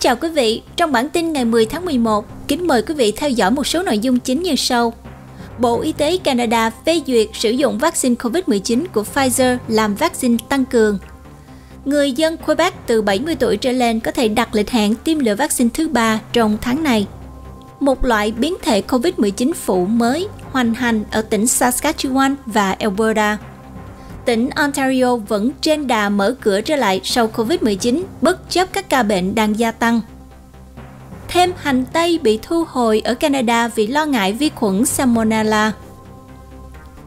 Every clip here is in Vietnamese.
chào quý vị, trong bản tin ngày 10 tháng 11, kính mời quý vị theo dõi một số nội dung chính như sau. Bộ Y tế Canada phê duyệt sử dụng vaccine COVID-19 của Pfizer làm vaccine tăng cường. Người dân Quebec từ 70 tuổi trở lên có thể đặt lịch hẹn tiêm liều vaccine thứ ba trong tháng này. Một loại biến thể COVID-19 phụ mới hoành hành ở tỉnh Saskatchewan và Alberta tỉnh Ontario vẫn trên đà mở cửa trở lại sau Covid-19 bất chấp các ca bệnh đang gia tăng. Thêm hành tây bị thu hồi ở Canada vì lo ngại vi khuẩn Salmonella.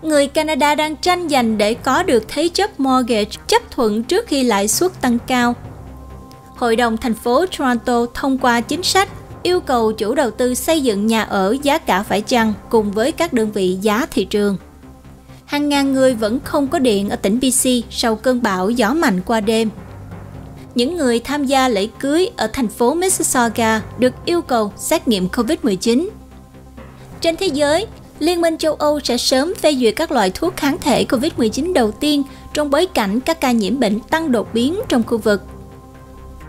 Người Canada đang tranh giành để có được thế chấp mortgage chấp thuận trước khi lãi suất tăng cao. Hội đồng thành phố Toronto thông qua chính sách yêu cầu chủ đầu tư xây dựng nhà ở giá cả phải chăng cùng với các đơn vị giá thị trường hàng ngàn người vẫn không có điện ở tỉnh BC sau cơn bão gió mạnh qua đêm. Những người tham gia lễ cưới ở thành phố Mississauga được yêu cầu xét nghiệm COVID-19. Trên thế giới, Liên minh châu Âu sẽ sớm phê duyệt các loại thuốc kháng thể COVID-19 đầu tiên trong bối cảnh các ca nhiễm bệnh tăng đột biến trong khu vực.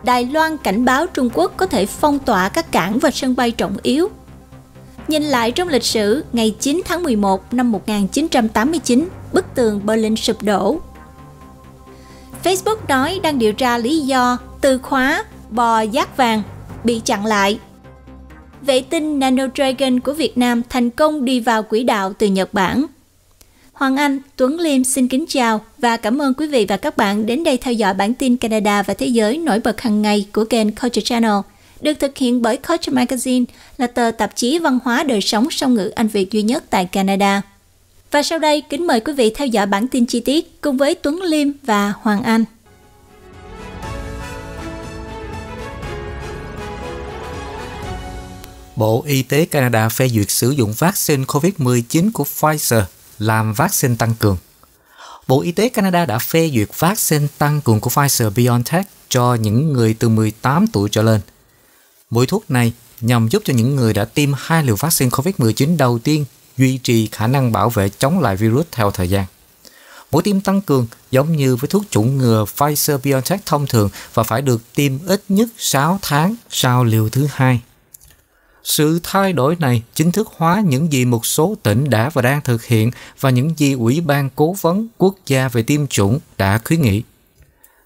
Đài Loan cảnh báo Trung Quốc có thể phong tỏa các cảng và sân bay trọng yếu Nhìn lại trong lịch sử, ngày 9 tháng 11 năm 1989, bức tường Berlin sụp đổ. Facebook nói đang điều tra lý do từ khóa bò giác vàng bị chặn lại. Vệ tinh Nano Dragon của Việt Nam thành công đi vào quỹ đạo từ Nhật Bản. Hoàng Anh, Tuấn Liêm xin kính chào và cảm ơn quý vị và các bạn đến đây theo dõi bản tin Canada và thế giới nổi bật hàng ngày của kênh Culture Channel được thực hiện bởi Culture Magazine là tờ tạp chí văn hóa đời sống song ngữ Anh Việt duy nhất tại Canada. Và sau đây, kính mời quý vị theo dõi bản tin chi tiết cùng với Tuấn Liêm và Hoàng Anh. Bộ Y tế Canada phê duyệt sử dụng vaccine COVID-19 của Pfizer làm vaccine tăng cường. Bộ Y tế Canada đã phê duyệt vaccine tăng cường của Pfizer BioNTech cho những người từ 18 tuổi trở lên – Mũi thuốc này nhằm giúp cho những người đã tiêm hai liều vaccine COVID-19 đầu tiên duy trì khả năng bảo vệ chống lại virus theo thời gian. Mũi tiêm tăng cường giống như với thuốc chủng ngừa Pfizer-BioNTech thông thường và phải được tiêm ít nhất 6 tháng sau liều thứ hai. Sự thay đổi này chính thức hóa những gì một số tỉnh đã và đang thực hiện và những gì Ủy ban Cố vấn Quốc gia về tiêm chủng đã khuyến nghị.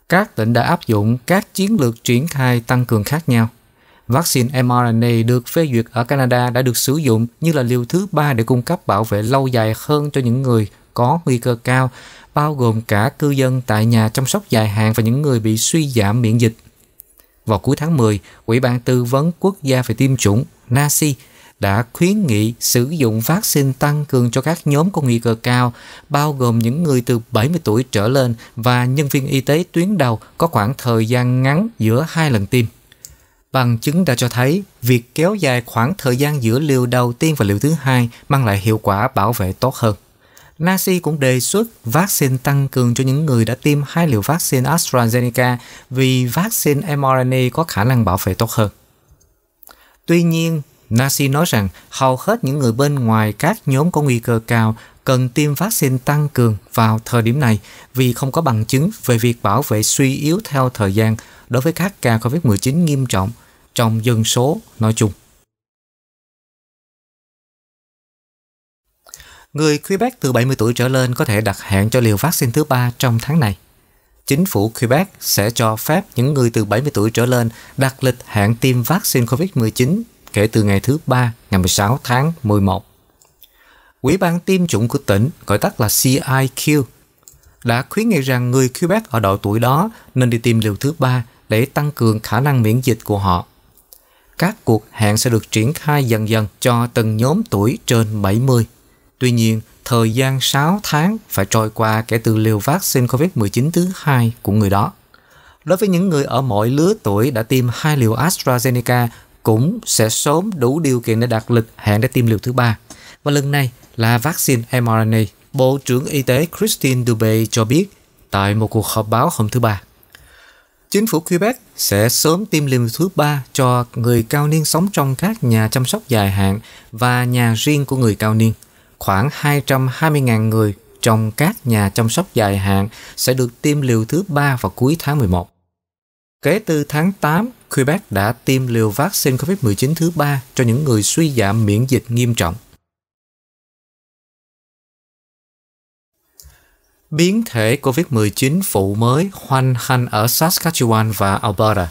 Các tỉnh đã áp dụng các chiến lược triển khai tăng cường khác nhau. Vaccine mRNA được phê duyệt ở Canada đã được sử dụng như là liều thứ ba để cung cấp bảo vệ lâu dài hơn cho những người có nguy cơ cao, bao gồm cả cư dân tại nhà chăm sóc dài hạn và những người bị suy giảm miễn dịch. Vào cuối tháng 10, Ủy ban Tư vấn Quốc gia về tiêm chủng (NACI) đã khuyến nghị sử dụng vaccine tăng cường cho các nhóm có nguy cơ cao, bao gồm những người từ 70 tuổi trở lên và nhân viên y tế tuyến đầu có khoảng thời gian ngắn giữa hai lần tiêm. Bằng chứng đã cho thấy việc kéo dài khoảng thời gian giữa liều đầu tiên và liều thứ hai mang lại hiệu quả bảo vệ tốt hơn. Nasi cũng đề xuất vaccine tăng cường cho những người đã tiêm hai liều vaccine AstraZeneca vì vaccine mRNA có khả năng bảo vệ tốt hơn. Tuy nhiên, Nasi nói rằng hầu hết những người bên ngoài các nhóm có nguy cơ cao cần tiêm vaccine tăng cường vào thời điểm này vì không có bằng chứng về việc bảo vệ suy yếu theo thời gian đối với các ca COVID-19 nghiêm trọng trong dân số nói chung. Người Quebec từ 70 tuổi trở lên có thể đặt hẹn cho liều vaccine thứ ba trong tháng này. Chính phủ Quebec sẽ cho phép những người từ 70 tuổi trở lên đặt lịch hẹn tiêm vaccine COVID-19 kể từ ngày thứ ba, ngày 16 tháng 11. Ủy ban tiêm chủng của tỉnh, gọi tắt là CIQ, đã khuyến nghị rằng người Quebec ở độ tuổi đó nên đi tiêm liều thứ ba để tăng cường khả năng miễn dịch của họ. Các cuộc hẹn sẽ được triển khai dần dần cho từng nhóm tuổi trên 70. Tuy nhiên, thời gian 6 tháng phải trôi qua kể từ liều vaccine COVID-19 thứ hai của người đó. Đối với những người ở mọi lứa tuổi đã tiêm hai liều AstraZeneca cũng sẽ sớm đủ điều kiện để đạt lịch hẹn để tiêm liều thứ ba và lần này là vaccine mRNA. Bộ trưởng Y tế Christine Dubé cho biết tại một cuộc họp báo hôm thứ Ba. Chính phủ Quebec sẽ sớm tiêm liều thứ ba cho người cao niên sống trong các nhà chăm sóc dài hạn và nhà riêng của người cao niên. Khoảng 220.000 người trong các nhà chăm sóc dài hạn sẽ được tiêm liều thứ ba vào cuối tháng 11. Kể từ tháng 8, Quebec đã tiêm liều vaccine COVID-19 thứ ba cho những người suy giảm miễn dịch nghiêm trọng. biến thể COVID-19 phụ mới hoành hành ở Saskatchewan và Alberta.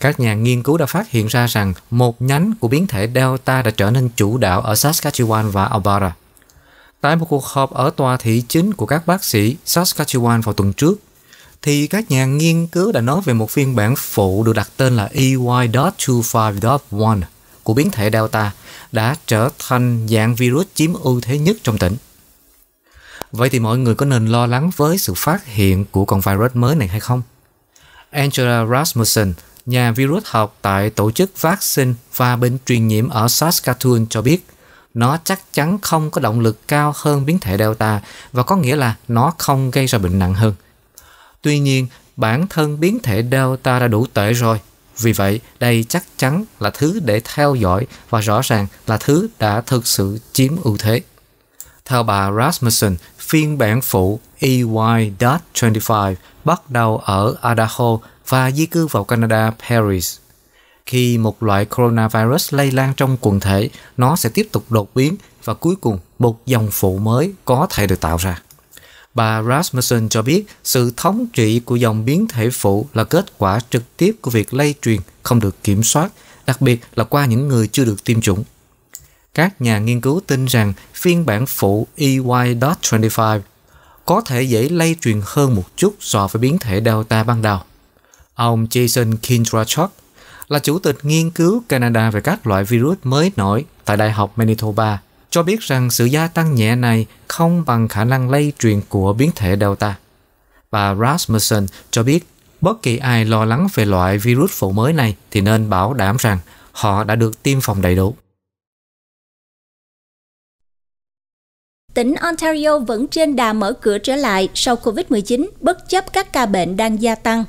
Các nhà nghiên cứu đã phát hiện ra rằng một nhánh của biến thể Delta đã trở nên chủ đạo ở Saskatchewan và Alberta. Tại một cuộc họp ở tòa thị chính của các bác sĩ Saskatchewan vào tuần trước, thì các nhà nghiên cứu đã nói về một phiên bản phụ được đặt tên là EY.25.1 của biến thể Delta đã trở thành dạng virus chiếm ưu thế nhất trong tỉnh. Vậy thì mọi người có nên lo lắng với sự phát hiện của con virus mới này hay không? Angela Rasmussen, nhà virus học tại Tổ chức Vaccine và Bệnh truyền nhiễm ở Saskatoon cho biết, nó chắc chắn không có động lực cao hơn biến thể Delta và có nghĩa là nó không gây ra bệnh nặng hơn. Tuy nhiên, bản thân biến thể Delta đã đủ tệ rồi. Vì vậy, đây chắc chắn là thứ để theo dõi và rõ ràng là thứ đã thực sự chiếm ưu thế. Theo bà Rasmussen, phiên bản phụ EY-25 bắt đầu ở Idaho và di cư vào Canada Paris. Khi một loại coronavirus lây lan trong quần thể, nó sẽ tiếp tục đột biến và cuối cùng một dòng phụ mới có thể được tạo ra. Bà Rasmussen cho biết sự thống trị của dòng biến thể phụ là kết quả trực tiếp của việc lây truyền không được kiểm soát, đặc biệt là qua những người chưa được tiêm chủng các nhà nghiên cứu tin rằng phiên bản phụ EY.25 có thể dễ lây truyền hơn một chút so với biến thể Delta ban đầu. Ông Jason Kindrachok là chủ tịch nghiên cứu Canada về các loại virus mới nổi tại Đại học Manitoba, cho biết rằng sự gia tăng nhẹ này không bằng khả năng lây truyền của biến thể Delta. Bà Rasmussen cho biết bất kỳ ai lo lắng về loại virus phụ mới này thì nên bảo đảm rằng họ đã được tiêm phòng đầy đủ. Tỉnh Ontario vẫn trên đà mở cửa trở lại sau COVID-19 bất chấp các ca bệnh đang gia tăng.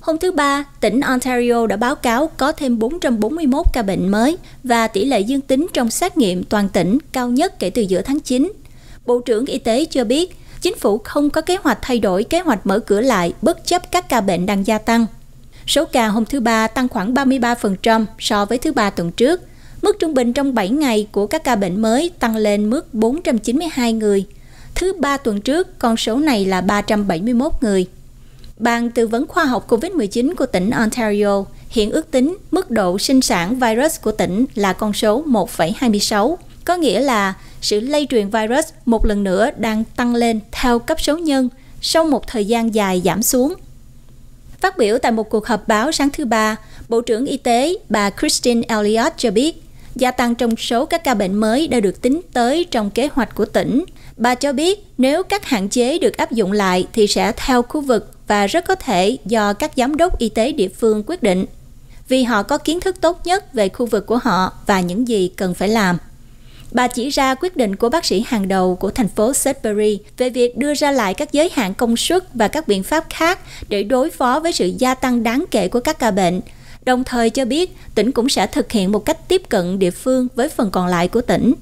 Hôm thứ Ba, tỉnh Ontario đã báo cáo có thêm 441 ca bệnh mới và tỷ lệ dương tính trong xét nghiệm toàn tỉnh cao nhất kể từ giữa tháng 9. Bộ trưởng Y tế cho biết, chính phủ không có kế hoạch thay đổi kế hoạch mở cửa lại bất chấp các ca bệnh đang gia tăng. Số ca hôm thứ Ba tăng khoảng 33% so với thứ Ba tuần trước – Mức trung bình trong 7 ngày của các ca bệnh mới tăng lên mức 492 người. Thứ ba tuần trước, con số này là 371 người. Ban tư vấn khoa học COVID-19 của tỉnh Ontario hiện ước tính mức độ sinh sản virus của tỉnh là con số 1,26, có nghĩa là sự lây truyền virus một lần nữa đang tăng lên theo cấp số nhân sau một thời gian dài giảm xuống. Phát biểu tại một cuộc họp báo sáng thứ Ba, Bộ trưởng Y tế bà Christine Elliott cho biết gia tăng trong số các ca bệnh mới đã được tính tới trong kế hoạch của tỉnh. Bà cho biết nếu các hạn chế được áp dụng lại thì sẽ theo khu vực và rất có thể do các giám đốc y tế địa phương quyết định vì họ có kiến thức tốt nhất về khu vực của họ và những gì cần phải làm. Bà chỉ ra quyết định của bác sĩ hàng đầu của thành phố Sudbury về việc đưa ra lại các giới hạn công suất và các biện pháp khác để đối phó với sự gia tăng đáng kể của các ca bệnh đồng thời cho biết tỉnh cũng sẽ thực hiện một cách tiếp cận địa phương với phần còn lại của tỉnh.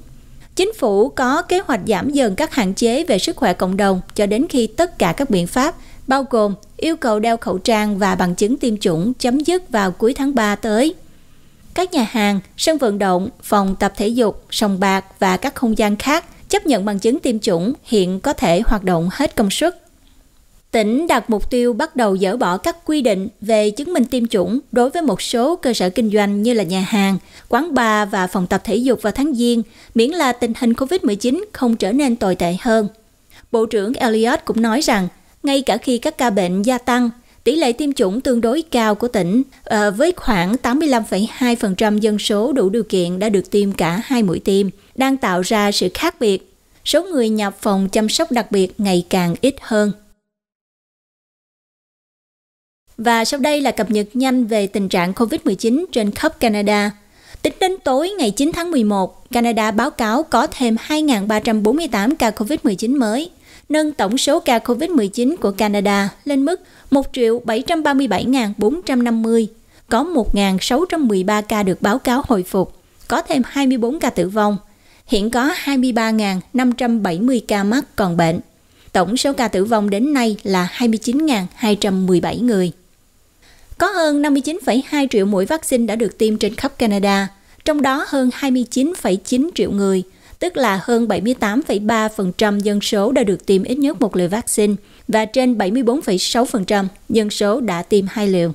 Chính phủ có kế hoạch giảm dần các hạn chế về sức khỏe cộng đồng cho đến khi tất cả các biện pháp, bao gồm yêu cầu đeo khẩu trang và bằng chứng tiêm chủng chấm dứt vào cuối tháng 3 tới. Các nhà hàng, sân vận động, phòng tập thể dục, sòng bạc và các không gian khác chấp nhận bằng chứng tiêm chủng hiện có thể hoạt động hết công suất tỉnh đặt mục tiêu bắt đầu dỡ bỏ các quy định về chứng minh tiêm chủng đối với một số cơ sở kinh doanh như là nhà hàng, quán bar và phòng tập thể dục vào tháng Giêng, miễn là tình hình COVID-19 không trở nên tồi tệ hơn. Bộ trưởng Elliot cũng nói rằng, ngay cả khi các ca bệnh gia tăng, tỷ lệ tiêm chủng tương đối cao của tỉnh ờ, với khoảng 85,2% dân số đủ điều kiện đã được tiêm cả hai mũi tiêm, đang tạo ra sự khác biệt. Số người nhập phòng chăm sóc đặc biệt ngày càng ít hơn. Và sau đây là cập nhật nhanh về tình trạng COVID-19 trên khắp Canada. Tính đến tối ngày 9 tháng 11, Canada báo cáo có thêm 2.348 ca COVID-19 mới, nâng tổng số ca COVID-19 của Canada lên mức 1.737.450, có 1.613 ca được báo cáo hồi phục, có thêm 24 ca tử vong. Hiện có 23.570 ca mắc còn bệnh. Tổng số ca tử vong đến nay là 29.217 người. Có hơn 59,2 triệu mũi vaccine đã được tiêm trên khắp Canada, trong đó hơn 29,9 triệu người, tức là hơn 78,3% dân số đã được tiêm ít nhất một liều vaccine và trên 74,6% dân số đã tiêm hai liều.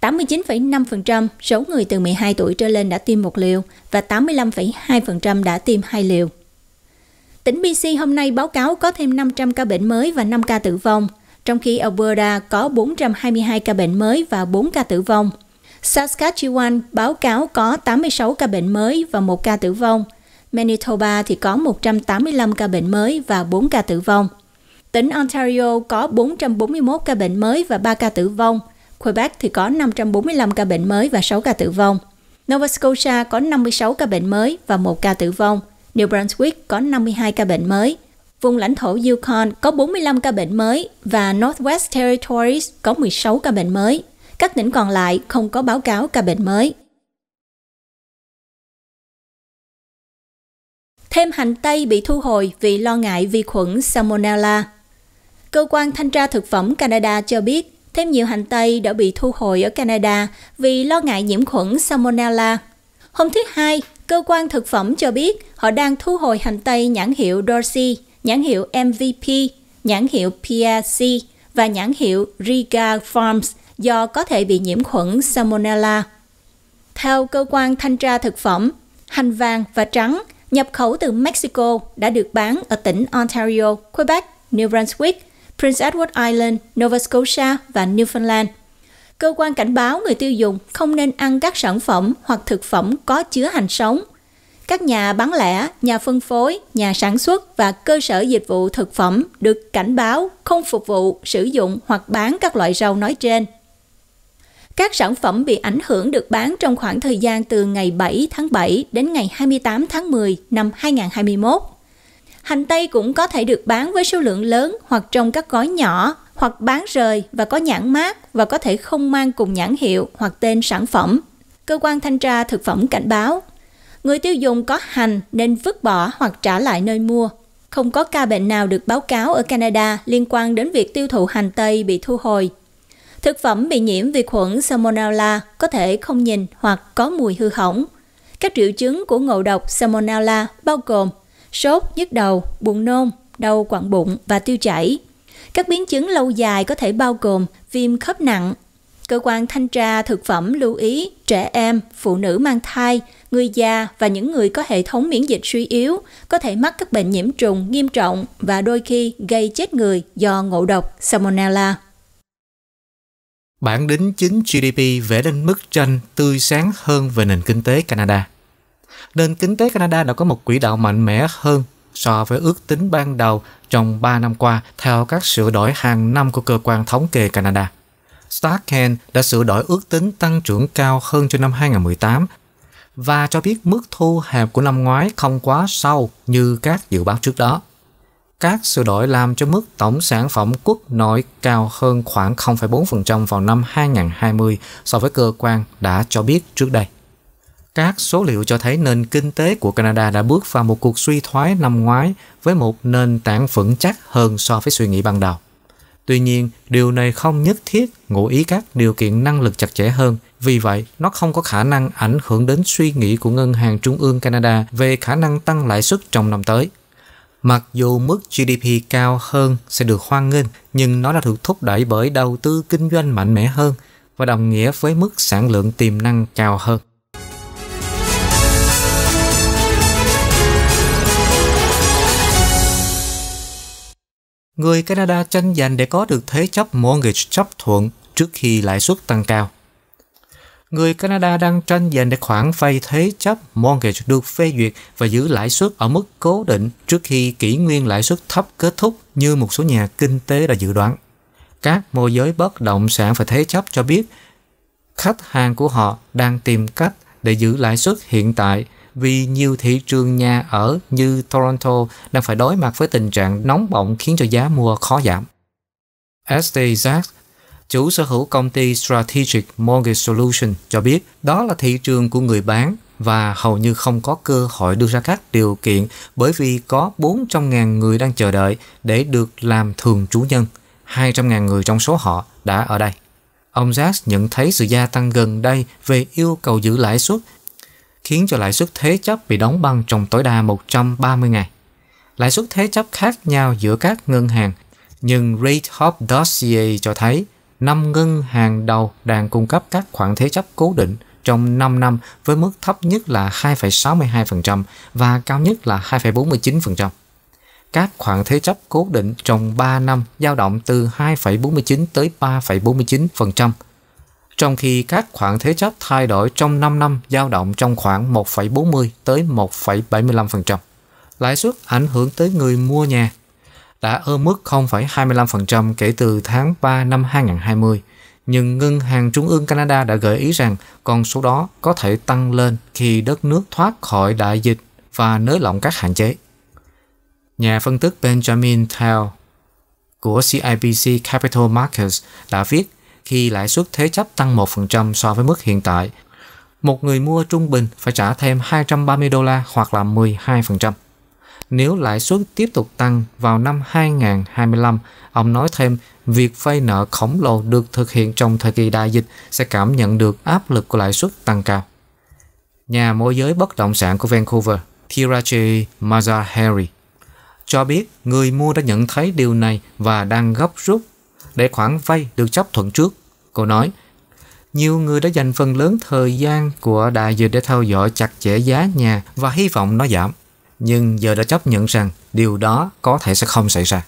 89,5% số người từ 12 tuổi trở lên đã tiêm một liều và 85,2% đã tiêm hai liều. Tỉnh BC hôm nay báo cáo có thêm 500 ca bệnh mới và 5 ca tử vong – trong khi Alberta có 422 ca bệnh mới và 4 ca tử vong. Saskatchewan báo cáo có 86 ca bệnh mới và 1 ca tử vong. Manitoba thì có 185 ca bệnh mới và 4 ca tử vong. Tỉnh Ontario có 441 ca bệnh mới và 3 ca tử vong. Quebec thì có 545 ca bệnh mới và 6 ca tử vong. Nova Scotia có 56 ca bệnh mới và 1 ca tử vong. New Brunswick có 52 ca bệnh mới, Vùng lãnh thổ Yukon có 45 ca bệnh mới và Northwest Territories có 16 ca bệnh mới. Các tỉnh còn lại không có báo cáo ca bệnh mới. Thêm hành tây bị thu hồi vì lo ngại vi khuẩn Salmonella. Cơ quan Thanh tra Thực phẩm Canada cho biết thêm nhiều hành tây đã bị thu hồi ở Canada vì lo ngại nhiễm khuẩn Salmonella. Hôm thứ Hai, cơ quan thực phẩm cho biết họ đang thu hồi hành tây nhãn hiệu Dorsey nhãn hiệu MVP, nhãn hiệu PRC và nhãn hiệu Riga Farms do có thể bị nhiễm khuẩn Salmonella. Theo cơ quan thanh tra thực phẩm, hành vàng và trắng nhập khẩu từ Mexico đã được bán ở tỉnh Ontario, Quebec, New Brunswick, Prince Edward Island, Nova Scotia và Newfoundland. Cơ quan cảnh báo người tiêu dùng không nên ăn các sản phẩm hoặc thực phẩm có chứa hành sống – các nhà bán lẻ, nhà phân phối, nhà sản xuất và cơ sở dịch vụ thực phẩm được cảnh báo không phục vụ, sử dụng hoặc bán các loại rau nói trên. Các sản phẩm bị ảnh hưởng được bán trong khoảng thời gian từ ngày 7 tháng 7 đến ngày 28 tháng 10 năm 2021. Hành tây cũng có thể được bán với số lượng lớn hoặc trong các gói nhỏ, hoặc bán rời và có nhãn mát và có thể không mang cùng nhãn hiệu hoặc tên sản phẩm. Cơ quan thanh tra thực phẩm cảnh báo người tiêu dùng có hành nên vứt bỏ hoặc trả lại nơi mua. Không có ca bệnh nào được báo cáo ở Canada liên quan đến việc tiêu thụ hành tây bị thu hồi. Thực phẩm bị nhiễm vi khuẩn Salmonella có thể không nhìn hoặc có mùi hư hỏng. Các triệu chứng của ngộ độc Salmonella bao gồm sốt, nhức đầu, buồn nôn, đau quặn bụng và tiêu chảy. Các biến chứng lâu dài có thể bao gồm viêm khớp nặng, cơ quan thanh tra thực phẩm lưu ý trẻ em, phụ nữ mang thai, người già và những người có hệ thống miễn dịch suy yếu có thể mắc các bệnh nhiễm trùng nghiêm trọng và đôi khi gây chết người do ngộ độc Salmonella. Bản đính chính GDP vẽ lên mức tranh tươi sáng hơn về nền kinh tế Canada. Nền kinh tế Canada đã có một quỹ đạo mạnh mẽ hơn so với ước tính ban đầu trong 3 năm qua theo các sửa đổi hàng năm của cơ quan thống kê Canada. Starken đã sửa đổi ước tính tăng trưởng cao hơn cho năm 2018 và cho biết mức thu hẹp của năm ngoái không quá sâu như các dự báo trước đó. Các sửa đổi làm cho mức tổng sản phẩm quốc nội cao hơn khoảng 0,4% vào năm 2020 so với cơ quan đã cho biết trước đây. Các số liệu cho thấy nền kinh tế của Canada đã bước vào một cuộc suy thoái năm ngoái với một nền tảng vững chắc hơn so với suy nghĩ ban đầu. Tuy nhiên, điều này không nhất thiết ngụ ý các điều kiện năng lực chặt chẽ hơn. Vì vậy, nó không có khả năng ảnh hưởng đến suy nghĩ của Ngân hàng Trung ương Canada về khả năng tăng lãi suất trong năm tới. Mặc dù mức GDP cao hơn sẽ được hoan nghênh, nhưng nó đã được thúc đẩy bởi đầu tư kinh doanh mạnh mẽ hơn và đồng nghĩa với mức sản lượng tiềm năng cao hơn. người Canada tranh giành để có được thế chấp mortgage chấp thuận trước khi lãi suất tăng cao. Người Canada đang tranh giành để khoản vay thế chấp mortgage được phê duyệt và giữ lãi suất ở mức cố định trước khi kỷ nguyên lãi suất thấp kết thúc như một số nhà kinh tế đã dự đoán. Các môi giới bất động sản và thế chấp cho biết khách hàng của họ đang tìm cách để giữ lãi suất hiện tại – vì nhiều thị trường nhà ở như Toronto đang phải đối mặt với tình trạng nóng bỏng khiến cho giá mua khó giảm. ST Zach, chủ sở hữu công ty Strategic Mortgage Solution cho biết đó là thị trường của người bán và hầu như không có cơ hội đưa ra các điều kiện bởi vì có 400.000 người đang chờ đợi để được làm thường trú nhân. 200.000 người trong số họ đã ở đây. Ông Jack nhận thấy sự gia tăng gần đây về yêu cầu giữ lãi suất khiến cho lãi suất thế chấp bị đóng băng trong tối đa 130 ngày. Lãi suất thế chấp khác nhau giữa các ngân hàng, nhưng RateHop.ca cho thấy 5 ngân hàng đầu đang cung cấp các khoản thế chấp cố định trong 5 năm với mức thấp nhất là 2,62% và cao nhất là 2,49%. Các khoản thế chấp cố định trong 3 năm dao động từ 2,49 tới 3,49%, trong khi các khoản thế chấp thay đổi trong 5 năm dao động trong khoảng 1,40 tới 1,75%. Lãi suất ảnh hưởng tới người mua nhà đã ở mức 0,25% kể từ tháng 3 năm 2020, nhưng Ngân hàng Trung ương Canada đã gợi ý rằng con số đó có thể tăng lên khi đất nước thoát khỏi đại dịch và nới lỏng các hạn chế. Nhà phân tích Benjamin Tao của CIBC Capital Markets đã viết khi lãi suất thế chấp tăng 1% so với mức hiện tại. Một người mua trung bình phải trả thêm 230 đô la hoặc là 12%. Nếu lãi suất tiếp tục tăng vào năm 2025, ông nói thêm việc vay nợ khổng lồ được thực hiện trong thời kỳ đại dịch sẽ cảm nhận được áp lực của lãi suất tăng cao. Nhà môi giới bất động sản của Vancouver, Tirachi Mazahari, cho biết người mua đã nhận thấy điều này và đang gấp rút để khoản vay được chấp thuận trước. Cô nói, nhiều người đã dành phần lớn thời gian của đại dịch để theo dõi chặt chẽ giá nhà và hy vọng nó giảm. Nhưng giờ đã chấp nhận rằng điều đó có thể sẽ không xảy ra.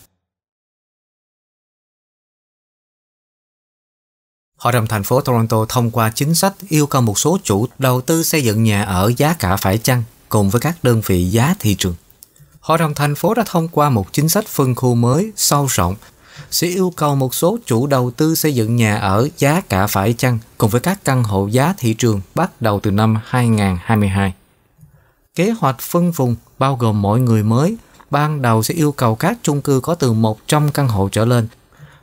Hội đồng thành phố Toronto thông qua chính sách yêu cầu một số chủ đầu tư xây dựng nhà ở giá cả phải chăng cùng với các đơn vị giá thị trường. Hội đồng thành phố đã thông qua một chính sách phân khu mới sâu rộng sẽ yêu cầu một số chủ đầu tư xây dựng nhà ở giá cả phải chăng cùng với các căn hộ giá thị trường bắt đầu từ năm 2022. Kế hoạch phân vùng bao gồm mọi người mới, ban đầu sẽ yêu cầu các chung cư có từ 100 căn hộ trở lên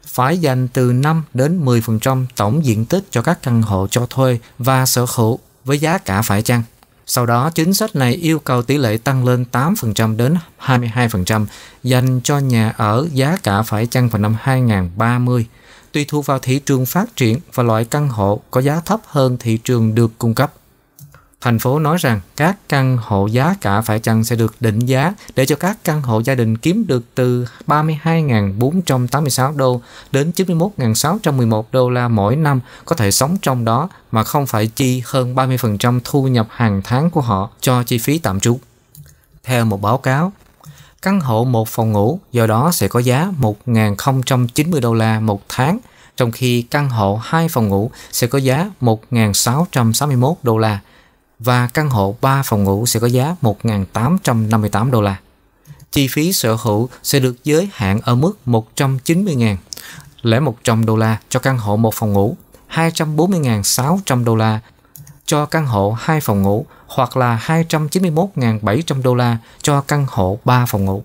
phải dành từ 5 đến 10% tổng diện tích cho các căn hộ cho thuê và sở hữu với giá cả phải chăng. Sau đó, chính sách này yêu cầu tỷ lệ tăng lên 8% đến 22% dành cho nhà ở giá cả phải chăng vào năm 2030, tùy thuộc vào thị trường phát triển và loại căn hộ có giá thấp hơn thị trường được cung cấp thành phố nói rằng các căn hộ giá cả phải chăng sẽ được định giá để cho các căn hộ gia đình kiếm được từ 32.486 đô đến 91.611 đô la mỗi năm có thể sống trong đó mà không phải chi hơn 30% thu nhập hàng tháng của họ cho chi phí tạm trú. Theo một báo cáo, căn hộ một phòng ngủ do đó sẽ có giá 1.090 đô la một tháng trong khi căn hộ 2 phòng ngủ sẽ có giá 1.661 đô la và căn hộ 3 phòng ngủ sẽ có giá 1.858 đô la. Chi phí sở hữu sẽ được giới hạn ở mức 190.000 lẻ 100 đô la cho căn hộ 1 phòng ngủ, 240.600 đô la cho căn hộ 2 phòng ngủ hoặc là 291.700 đô la cho căn hộ 3 phòng ngủ.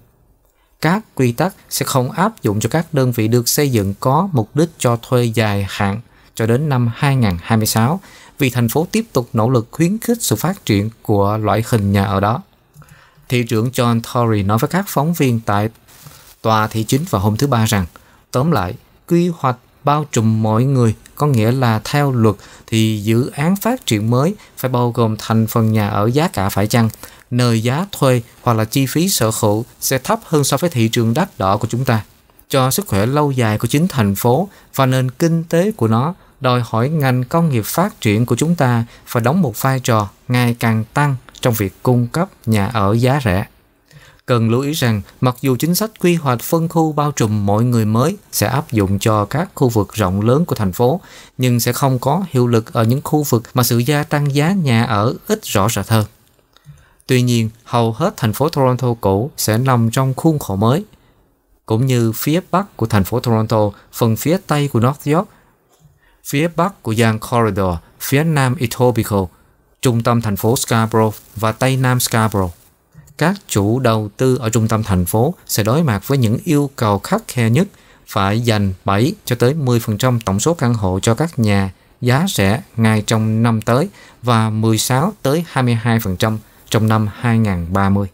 Các quy tắc sẽ không áp dụng cho các đơn vị được xây dựng có mục đích cho thuê dài hạn cho đến năm 2026 vì thành phố tiếp tục nỗ lực khuyến khích sự phát triển của loại hình nhà ở đó. Thị trưởng John Tory nói với các phóng viên tại tòa thị chính vào hôm thứ Ba rằng, tóm lại, quy hoạch bao trùm mọi người có nghĩa là theo luật thì dự án phát triển mới phải bao gồm thành phần nhà ở giá cả phải chăng, nơi giá thuê hoặc là chi phí sở hữu sẽ thấp hơn so với thị trường đắt đỏ của chúng ta. Cho sức khỏe lâu dài của chính thành phố và nền kinh tế của nó, đòi hỏi ngành công nghiệp phát triển của chúng ta phải đóng một vai trò ngày càng tăng trong việc cung cấp nhà ở giá rẻ. Cần lưu ý rằng, mặc dù chính sách quy hoạch phân khu bao trùm mọi người mới sẽ áp dụng cho các khu vực rộng lớn của thành phố, nhưng sẽ không có hiệu lực ở những khu vực mà sự gia tăng giá nhà ở ít rõ rệt hơn. Tuy nhiên, hầu hết thành phố Toronto cũ sẽ nằm trong khuôn khổ mới. Cũng như phía bắc của thành phố Toronto, phần phía tây của North York phía bắc của Yang Corridor, phía nam Etobicoke, trung tâm thành phố Scarborough và tây nam Scarborough. Các chủ đầu tư ở trung tâm thành phố sẽ đối mặt với những yêu cầu khắc khe nhất phải dành 7 cho tới 10% tổng số căn hộ cho các nhà giá rẻ ngay trong năm tới và 16 tới 22% trong năm 2030.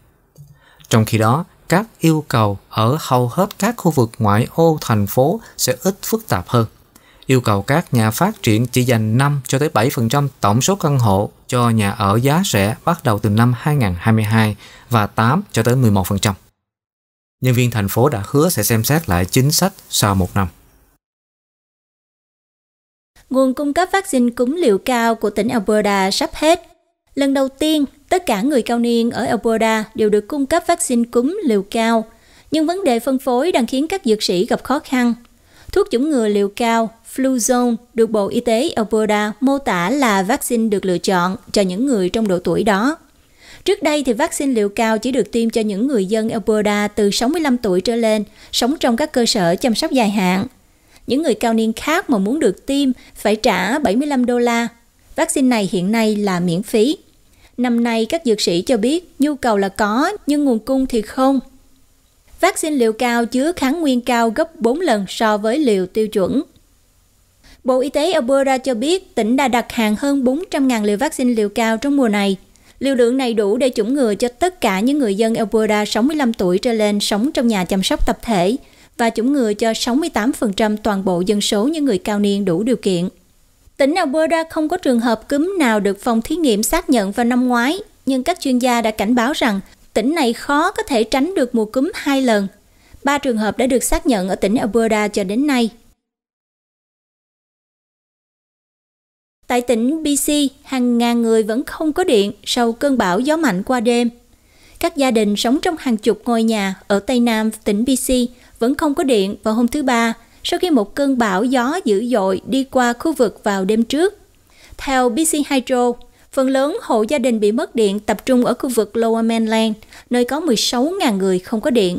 Trong khi đó, các yêu cầu ở hầu hết các khu vực ngoại ô thành phố sẽ ít phức tạp hơn yêu cầu các nhà phát triển chỉ dành 5 cho tới 7% tổng số căn hộ cho nhà ở giá rẻ bắt đầu từ năm 2022 và 8 cho tới 11%. Nhân viên thành phố đã hứa sẽ xem xét lại chính sách sau một năm. Nguồn cung cấp vaccine cúm liều cao của tỉnh Alberta sắp hết. Lần đầu tiên, tất cả người cao niên ở Alberta đều được cung cấp vaccine cúm liều cao. Nhưng vấn đề phân phối đang khiến các dược sĩ gặp khó khăn. Thuốc chủng ngừa liều cao Fluzone được Bộ Y tế Alberta mô tả là vaccine được lựa chọn cho những người trong độ tuổi đó. Trước đây thì vaccine liều cao chỉ được tiêm cho những người dân Alberta từ 65 tuổi trở lên, sống trong các cơ sở chăm sóc dài hạn. Những người cao niên khác mà muốn được tiêm phải trả 75 đô la. Vaccine này hiện nay là miễn phí. Năm nay các dược sĩ cho biết nhu cầu là có nhưng nguồn cung thì không. Vaccine liều cao chứa kháng nguyên cao gấp 4 lần so với liều tiêu chuẩn. Bộ Y tế Alberta cho biết tỉnh đã đặt hàng hơn 400.000 liều vaccine liều cao trong mùa này. Liều lượng này đủ để chủng ngừa cho tất cả những người dân Alberta 65 tuổi trở lên sống trong nhà chăm sóc tập thể và chủng ngừa cho 68% toàn bộ dân số những người cao niên đủ điều kiện. Tỉnh Alberta không có trường hợp cúm nào được phòng thí nghiệm xác nhận vào năm ngoái, nhưng các chuyên gia đã cảnh báo rằng tỉnh này khó có thể tránh được mùa cúm hai lần. Ba trường hợp đã được xác nhận ở tỉnh Alberta cho đến nay – Tại tỉnh BC, hàng ngàn người vẫn không có điện sau cơn bão gió mạnh qua đêm. Các gia đình sống trong hàng chục ngôi nhà ở Tây Nam tỉnh BC vẫn không có điện vào hôm thứ Ba sau khi một cơn bão gió dữ dội đi qua khu vực vào đêm trước. Theo BC Hydro, phần lớn hộ gia đình bị mất điện tập trung ở khu vực Lower Mainland, nơi có 16.000 người không có điện.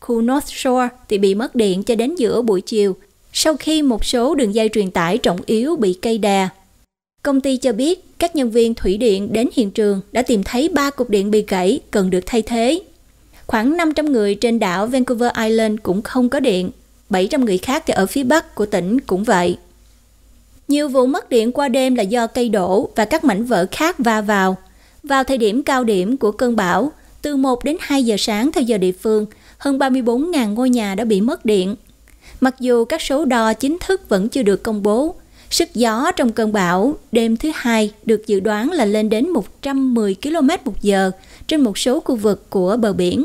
Khu North Shore thì bị mất điện cho đến giữa buổi chiều, sau khi một số đường dây truyền tải trọng yếu bị cây đè. Công ty cho biết các nhân viên thủy điện đến hiện trường đã tìm thấy 3 cục điện bị gãy cần được thay thế. Khoảng 500 người trên đảo Vancouver Island cũng không có điện. 700 người khác thì ở phía bắc của tỉnh cũng vậy. Nhiều vụ mất điện qua đêm là do cây đổ và các mảnh vỡ khác va vào. Vào thời điểm cao điểm của cơn bão, từ 1 đến 2 giờ sáng theo giờ địa phương, hơn 34.000 ngôi nhà đã bị mất điện. Mặc dù các số đo chính thức vẫn chưa được công bố, Sức gió trong cơn bão đêm thứ hai được dự đoán là lên đến 110 km một giờ trên một số khu vực của bờ biển.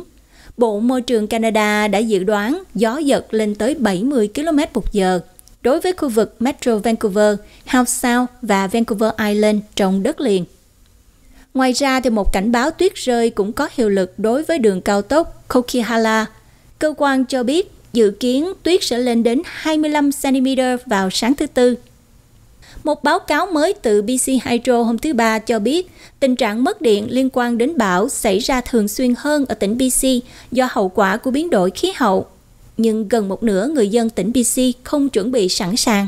Bộ Môi trường Canada đã dự đoán gió giật lên tới 70 km một giờ đối với khu vực Metro Vancouver, Howe Sound và Vancouver Island trong đất liền. Ngoài ra, thì một cảnh báo tuyết rơi cũng có hiệu lực đối với đường cao tốc Coquihalla. Cơ quan cho biết dự kiến tuyết sẽ lên đến 25cm vào sáng thứ Tư một báo cáo mới từ BC Hydro hôm thứ Ba cho biết tình trạng mất điện liên quan đến bão xảy ra thường xuyên hơn ở tỉnh BC do hậu quả của biến đổi khí hậu. Nhưng gần một nửa người dân tỉnh BC không chuẩn bị sẵn sàng.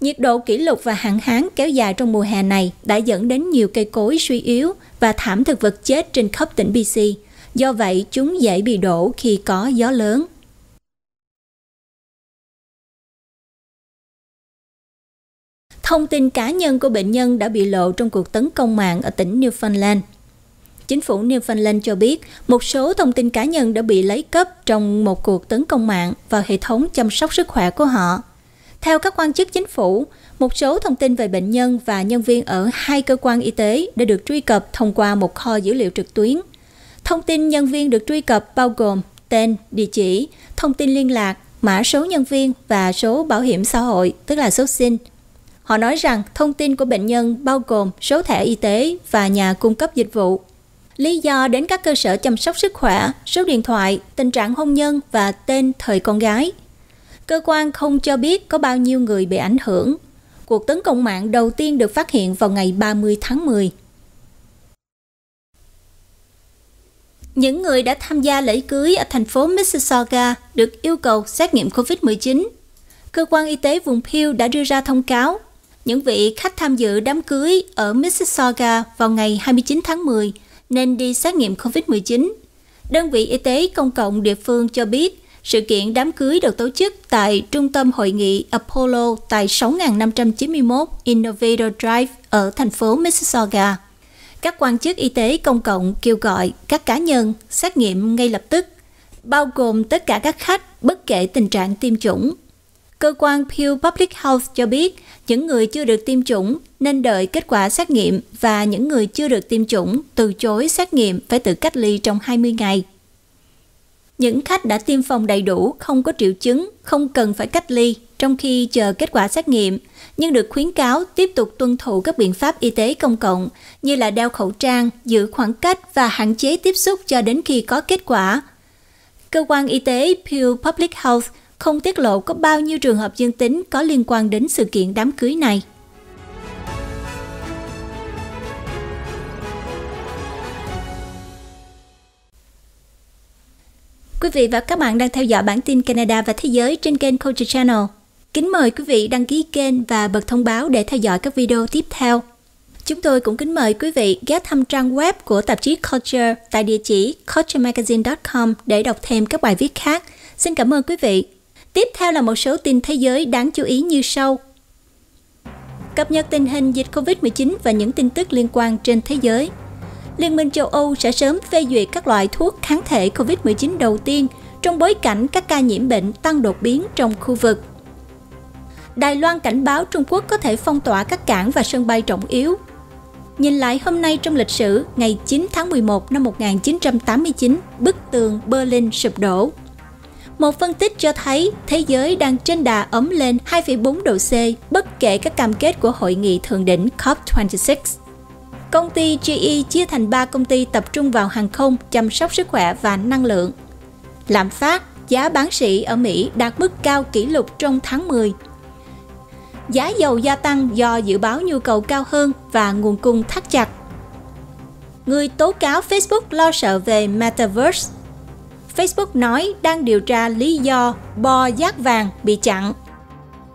Nhiệt độ kỷ lục và hạn hán kéo dài trong mùa hè này đã dẫn đến nhiều cây cối suy yếu và thảm thực vật chết trên khắp tỉnh BC. Do vậy, chúng dễ bị đổ khi có gió lớn. thông tin cá nhân của bệnh nhân đã bị lộ trong cuộc tấn công mạng ở tỉnh Newfoundland. Chính phủ Newfoundland cho biết một số thông tin cá nhân đã bị lấy cắp trong một cuộc tấn công mạng vào hệ thống chăm sóc sức khỏe của họ. Theo các quan chức chính phủ, một số thông tin về bệnh nhân và nhân viên ở hai cơ quan y tế đã được truy cập thông qua một kho dữ liệu trực tuyến. Thông tin nhân viên được truy cập bao gồm tên, địa chỉ, thông tin liên lạc, mã số nhân viên và số bảo hiểm xã hội, tức là số sinh. Họ nói rằng thông tin của bệnh nhân bao gồm số thẻ y tế và nhà cung cấp dịch vụ. Lý do đến các cơ sở chăm sóc sức khỏe, số điện thoại, tình trạng hôn nhân và tên thời con gái. Cơ quan không cho biết có bao nhiêu người bị ảnh hưởng. Cuộc tấn công mạng đầu tiên được phát hiện vào ngày 30 tháng 10. Những người đã tham gia lễ cưới ở thành phố Mississauga được yêu cầu xét nghiệm COVID-19. Cơ quan y tế vùng Peel đã đưa ra thông cáo những vị khách tham dự đám cưới ở Mississauga vào ngày 29 tháng 10 nên đi xét nghiệm COVID-19. Đơn vị y tế công cộng địa phương cho biết sự kiện đám cưới được tổ chức tại Trung tâm Hội nghị Apollo tại 6591 Innovator Drive ở thành phố Mississauga. Các quan chức y tế công cộng kêu gọi các cá nhân xét nghiệm ngay lập tức, bao gồm tất cả các khách bất kể tình trạng tiêm chủng Cơ quan Pew Public Health cho biết những người chưa được tiêm chủng nên đợi kết quả xét nghiệm và những người chưa được tiêm chủng từ chối xét nghiệm phải tự cách ly trong 20 ngày. Những khách đã tiêm phòng đầy đủ, không có triệu chứng, không cần phải cách ly trong khi chờ kết quả xét nghiệm, nhưng được khuyến cáo tiếp tục tuân thủ các biện pháp y tế công cộng như là đeo khẩu trang, giữ khoảng cách và hạn chế tiếp xúc cho đến khi có kết quả. Cơ quan y tế Pew Public Health không tiết lộ có bao nhiêu trường hợp dương tính có liên quan đến sự kiện đám cưới này. Quý vị và các bạn đang theo dõi bản tin Canada và Thế giới trên kênh Culture Channel. Kính mời quý vị đăng ký kênh và bật thông báo để theo dõi các video tiếp theo. Chúng tôi cũng kính mời quý vị ghé thăm trang web của tạp chí Culture tại địa chỉ culturemagazine.com để đọc thêm các bài viết khác. Xin cảm ơn quý vị Tiếp theo là một số tin thế giới đáng chú ý như sau. Cập nhật tình hình dịch COVID-19 và những tin tức liên quan trên thế giới. Liên minh châu Âu sẽ sớm phê duyệt các loại thuốc kháng thể COVID-19 đầu tiên trong bối cảnh các ca nhiễm bệnh tăng đột biến trong khu vực. Đài Loan cảnh báo Trung Quốc có thể phong tỏa các cảng và sân bay trọng yếu. Nhìn lại hôm nay trong lịch sử, ngày 9 tháng 11 năm 1989, bức tường Berlin sụp đổ. Một phân tích cho thấy thế giới đang trên đà ấm lên 2,4 độ C bất kể các cam kết của hội nghị thượng đỉnh COP26. Công ty GE chia thành 3 công ty tập trung vào hàng không, chăm sóc sức khỏe và năng lượng. Lạm phát, giá bán sỉ ở Mỹ đạt mức cao kỷ lục trong tháng 10. Giá dầu gia tăng do dự báo nhu cầu cao hơn và nguồn cung thắt chặt. Người tố cáo Facebook lo sợ về Metaverse Facebook nói đang điều tra lý do bo giác vàng bị chặn.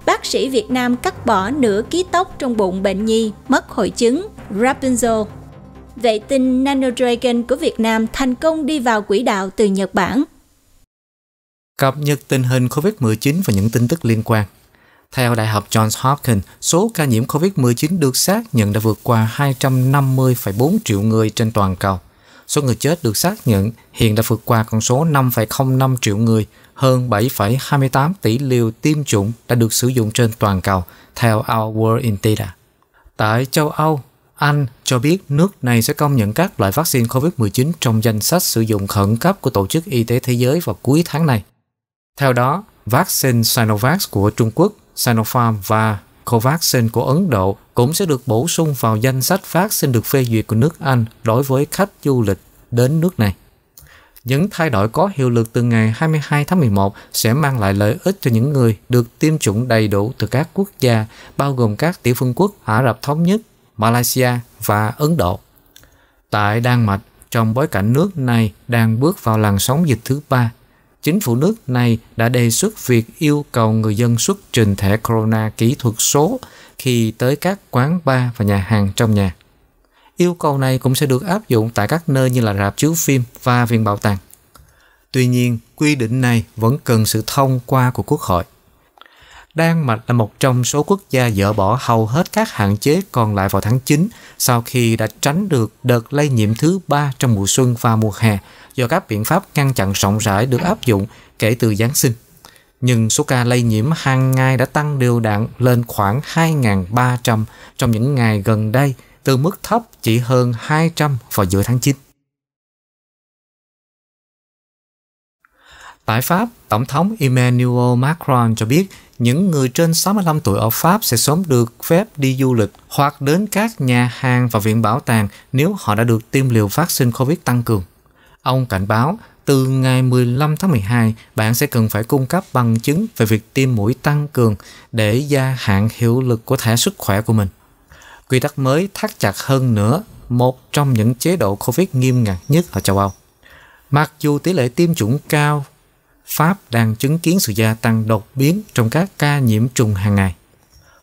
Bác sĩ Việt Nam cắt bỏ nửa ký tóc trong bụng bệnh nhi mất hội chứng Rapunzel. Vệ tinh Nanodragon của Việt Nam thành công đi vào quỹ đạo từ Nhật Bản. Cập nhật tình hình COVID-19 và những tin tức liên quan. Theo Đại học Johns Hopkins, số ca nhiễm COVID-19 được xác nhận đã vượt qua 250,4 triệu người trên toàn cầu. Số người chết được xác nhận hiện đã vượt qua con số 5,05 triệu người, hơn 7,28 tỷ liều tiêm chủng đã được sử dụng trên toàn cầu, theo Our World in Data. Tại châu Âu, anh cho biết nước này sẽ công nhận các loại vaccine COVID-19 trong danh sách sử dụng khẩn cấp của Tổ chức Y tế Thế giới vào cuối tháng này. Theo đó, vaccine Sinovac của Trung Quốc, Sinopharm và Covaxin của Ấn Độ cũng sẽ được bổ sung vào danh sách phát xin được phê duyệt của nước Anh đối với khách du lịch đến nước này. Những thay đổi có hiệu lực từ ngày 22 tháng 11 sẽ mang lại lợi ích cho những người được tiêm chủng đầy đủ từ các quốc gia, bao gồm các tiểu phương quốc Ả Rập Thống Nhất, Malaysia và Ấn Độ. Tại Đan Mạch, trong bối cảnh nước này đang bước vào làn sóng dịch thứ ba, chính phủ nước này đã đề xuất việc yêu cầu người dân xuất trình thẻ corona kỹ thuật số khi tới các quán bar và nhà hàng trong nhà. Yêu cầu này cũng sẽ được áp dụng tại các nơi như là rạp chiếu phim và viện bảo tàng. Tuy nhiên, quy định này vẫn cần sự thông qua của Quốc hội. Đan Mạch là một trong số quốc gia dỡ bỏ hầu hết các hạn chế còn lại vào tháng 9 sau khi đã tránh được đợt lây nhiễm thứ ba trong mùa xuân và mùa hè do các biện pháp ngăn chặn rộng rãi được áp dụng kể từ Giáng sinh. Nhưng số ca lây nhiễm hàng ngày đã tăng đều đặn lên khoảng 2.300 trong những ngày gần đây, từ mức thấp chỉ hơn 200 vào giữa tháng 9. Tại Pháp, Tổng thống Emmanuel Macron cho biết những người trên 65 tuổi ở Pháp sẽ sớm được phép đi du lịch hoặc đến các nhà hàng và viện bảo tàng nếu họ đã được tiêm liều vaccine COVID tăng cường. Ông cảnh báo, từ ngày 15 tháng 12, bạn sẽ cần phải cung cấp bằng chứng về việc tiêm mũi tăng cường để gia hạn hiệu lực của thẻ sức khỏe của mình. Quy tắc mới thắt chặt hơn nữa, một trong những chế độ COVID nghiêm ngặt nhất ở châu Âu. Mặc dù tỷ lệ tiêm chủng cao Pháp đang chứng kiến sự gia tăng đột biến trong các ca nhiễm trùng hàng ngày.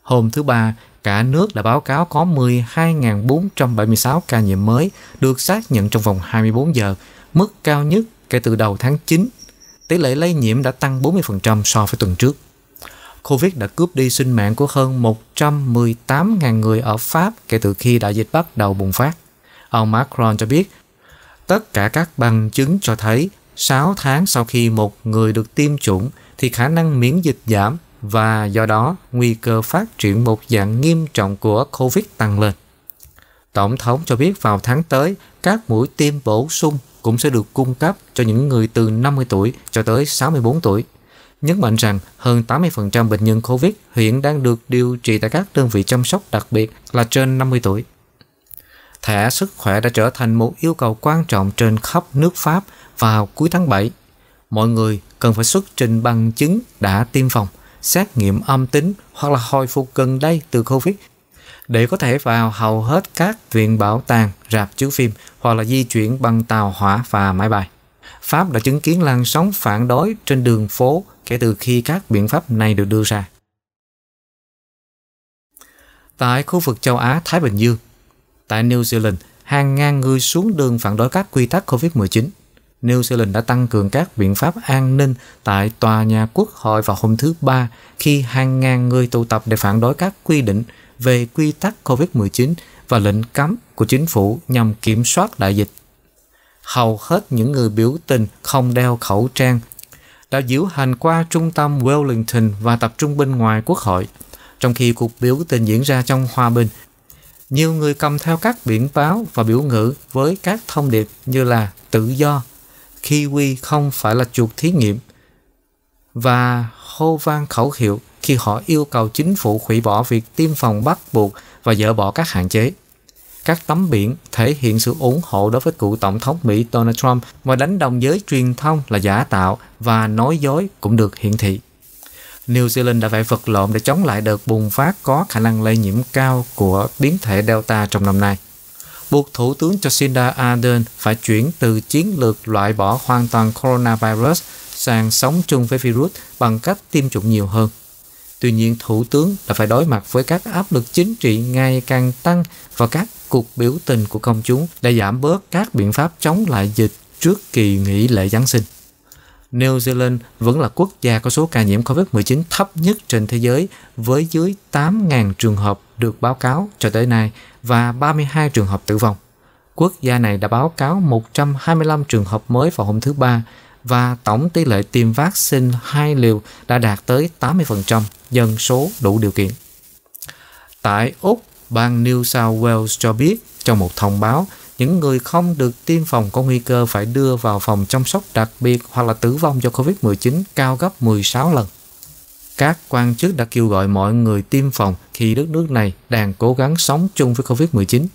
Hôm thứ Ba, cả nước đã báo cáo có 12.476 ca nhiễm mới được xác nhận trong vòng 24 giờ, mức cao nhất kể từ đầu tháng 9. Tỷ lệ lây nhiễm đã tăng 40% so với tuần trước. Covid đã cướp đi sinh mạng của hơn 118.000 người ở Pháp kể từ khi đại dịch bắt đầu bùng phát. Ông Macron cho biết, tất cả các bằng chứng cho thấy 6 tháng sau khi một người được tiêm chủng thì khả năng miễn dịch giảm và do đó nguy cơ phát triển một dạng nghiêm trọng của COVID tăng lên. Tổng thống cho biết vào tháng tới, các mũi tiêm bổ sung cũng sẽ được cung cấp cho những người từ 50 tuổi cho tới 64 tuổi. Nhấn mạnh rằng hơn 80% bệnh nhân COVID hiện đang được điều trị tại các đơn vị chăm sóc đặc biệt là trên 50 tuổi thẻ sức khỏe đã trở thành một yêu cầu quan trọng trên khắp nước Pháp vào cuối tháng 7. Mọi người cần phải xuất trình bằng chứng đã tiêm phòng, xét nghiệm âm tính hoặc là hồi phục gần đây từ Covid để có thể vào hầu hết các viện bảo tàng, rạp chiếu phim hoặc là di chuyển bằng tàu hỏa và máy bay. Pháp đã chứng kiến làn sóng phản đối trên đường phố kể từ khi các biện pháp này được đưa ra. Tại khu vực châu Á Thái Bình Dương, Tại New Zealand, hàng ngàn người xuống đường phản đối các quy tắc COVID-19. New Zealand đã tăng cường các biện pháp an ninh tại tòa nhà quốc hội vào hôm thứ Ba khi hàng ngàn người tụ tập để phản đối các quy định về quy tắc COVID-19 và lệnh cấm của chính phủ nhằm kiểm soát đại dịch. Hầu hết những người biểu tình không đeo khẩu trang đã diễu hành qua trung tâm Wellington và tập trung bên ngoài quốc hội. Trong khi cuộc biểu tình diễn ra trong hòa bình, nhiều người cầm theo các biển báo và biểu ngữ với các thông điệp như là tự do, kiwi không phải là chuột thí nghiệm và hô vang khẩu hiệu khi họ yêu cầu chính phủ hủy bỏ việc tiêm phòng bắt buộc và dỡ bỏ các hạn chế. Các tấm biển thể hiện sự ủng hộ đối với cựu tổng thống Mỹ Donald Trump và đánh đồng giới truyền thông là giả tạo và nói dối cũng được hiển thị. New Zealand đã phải vật lộn để chống lại đợt bùng phát có khả năng lây nhiễm cao của biến thể Delta trong năm nay. Buộc Thủ tướng Jacinda Ardern phải chuyển từ chiến lược loại bỏ hoàn toàn coronavirus sang sống chung với virus bằng cách tiêm chủng nhiều hơn. Tuy nhiên, Thủ tướng đã phải đối mặt với các áp lực chính trị ngày càng tăng và các cuộc biểu tình của công chúng để giảm bớt các biện pháp chống lại dịch trước kỳ nghỉ lễ Giáng sinh. New Zealand vẫn là quốc gia có số ca nhiễm COVID-19 thấp nhất trên thế giới với dưới 8.000 trường hợp được báo cáo cho tới nay và 32 trường hợp tử vong. Quốc gia này đã báo cáo 125 trường hợp mới vào hôm thứ Ba và tổng tỷ lệ tiêm vaccine hai liều đã đạt tới 80% dân số đủ điều kiện. Tại Úc, bang New South Wales cho biết trong một thông báo những người không được tiêm phòng có nguy cơ phải đưa vào phòng chăm sóc đặc biệt hoặc là tử vong do COVID-19 cao gấp 16 lần. Các quan chức đã kêu gọi mọi người tiêm phòng khi đất nước này đang cố gắng sống chung với COVID-19.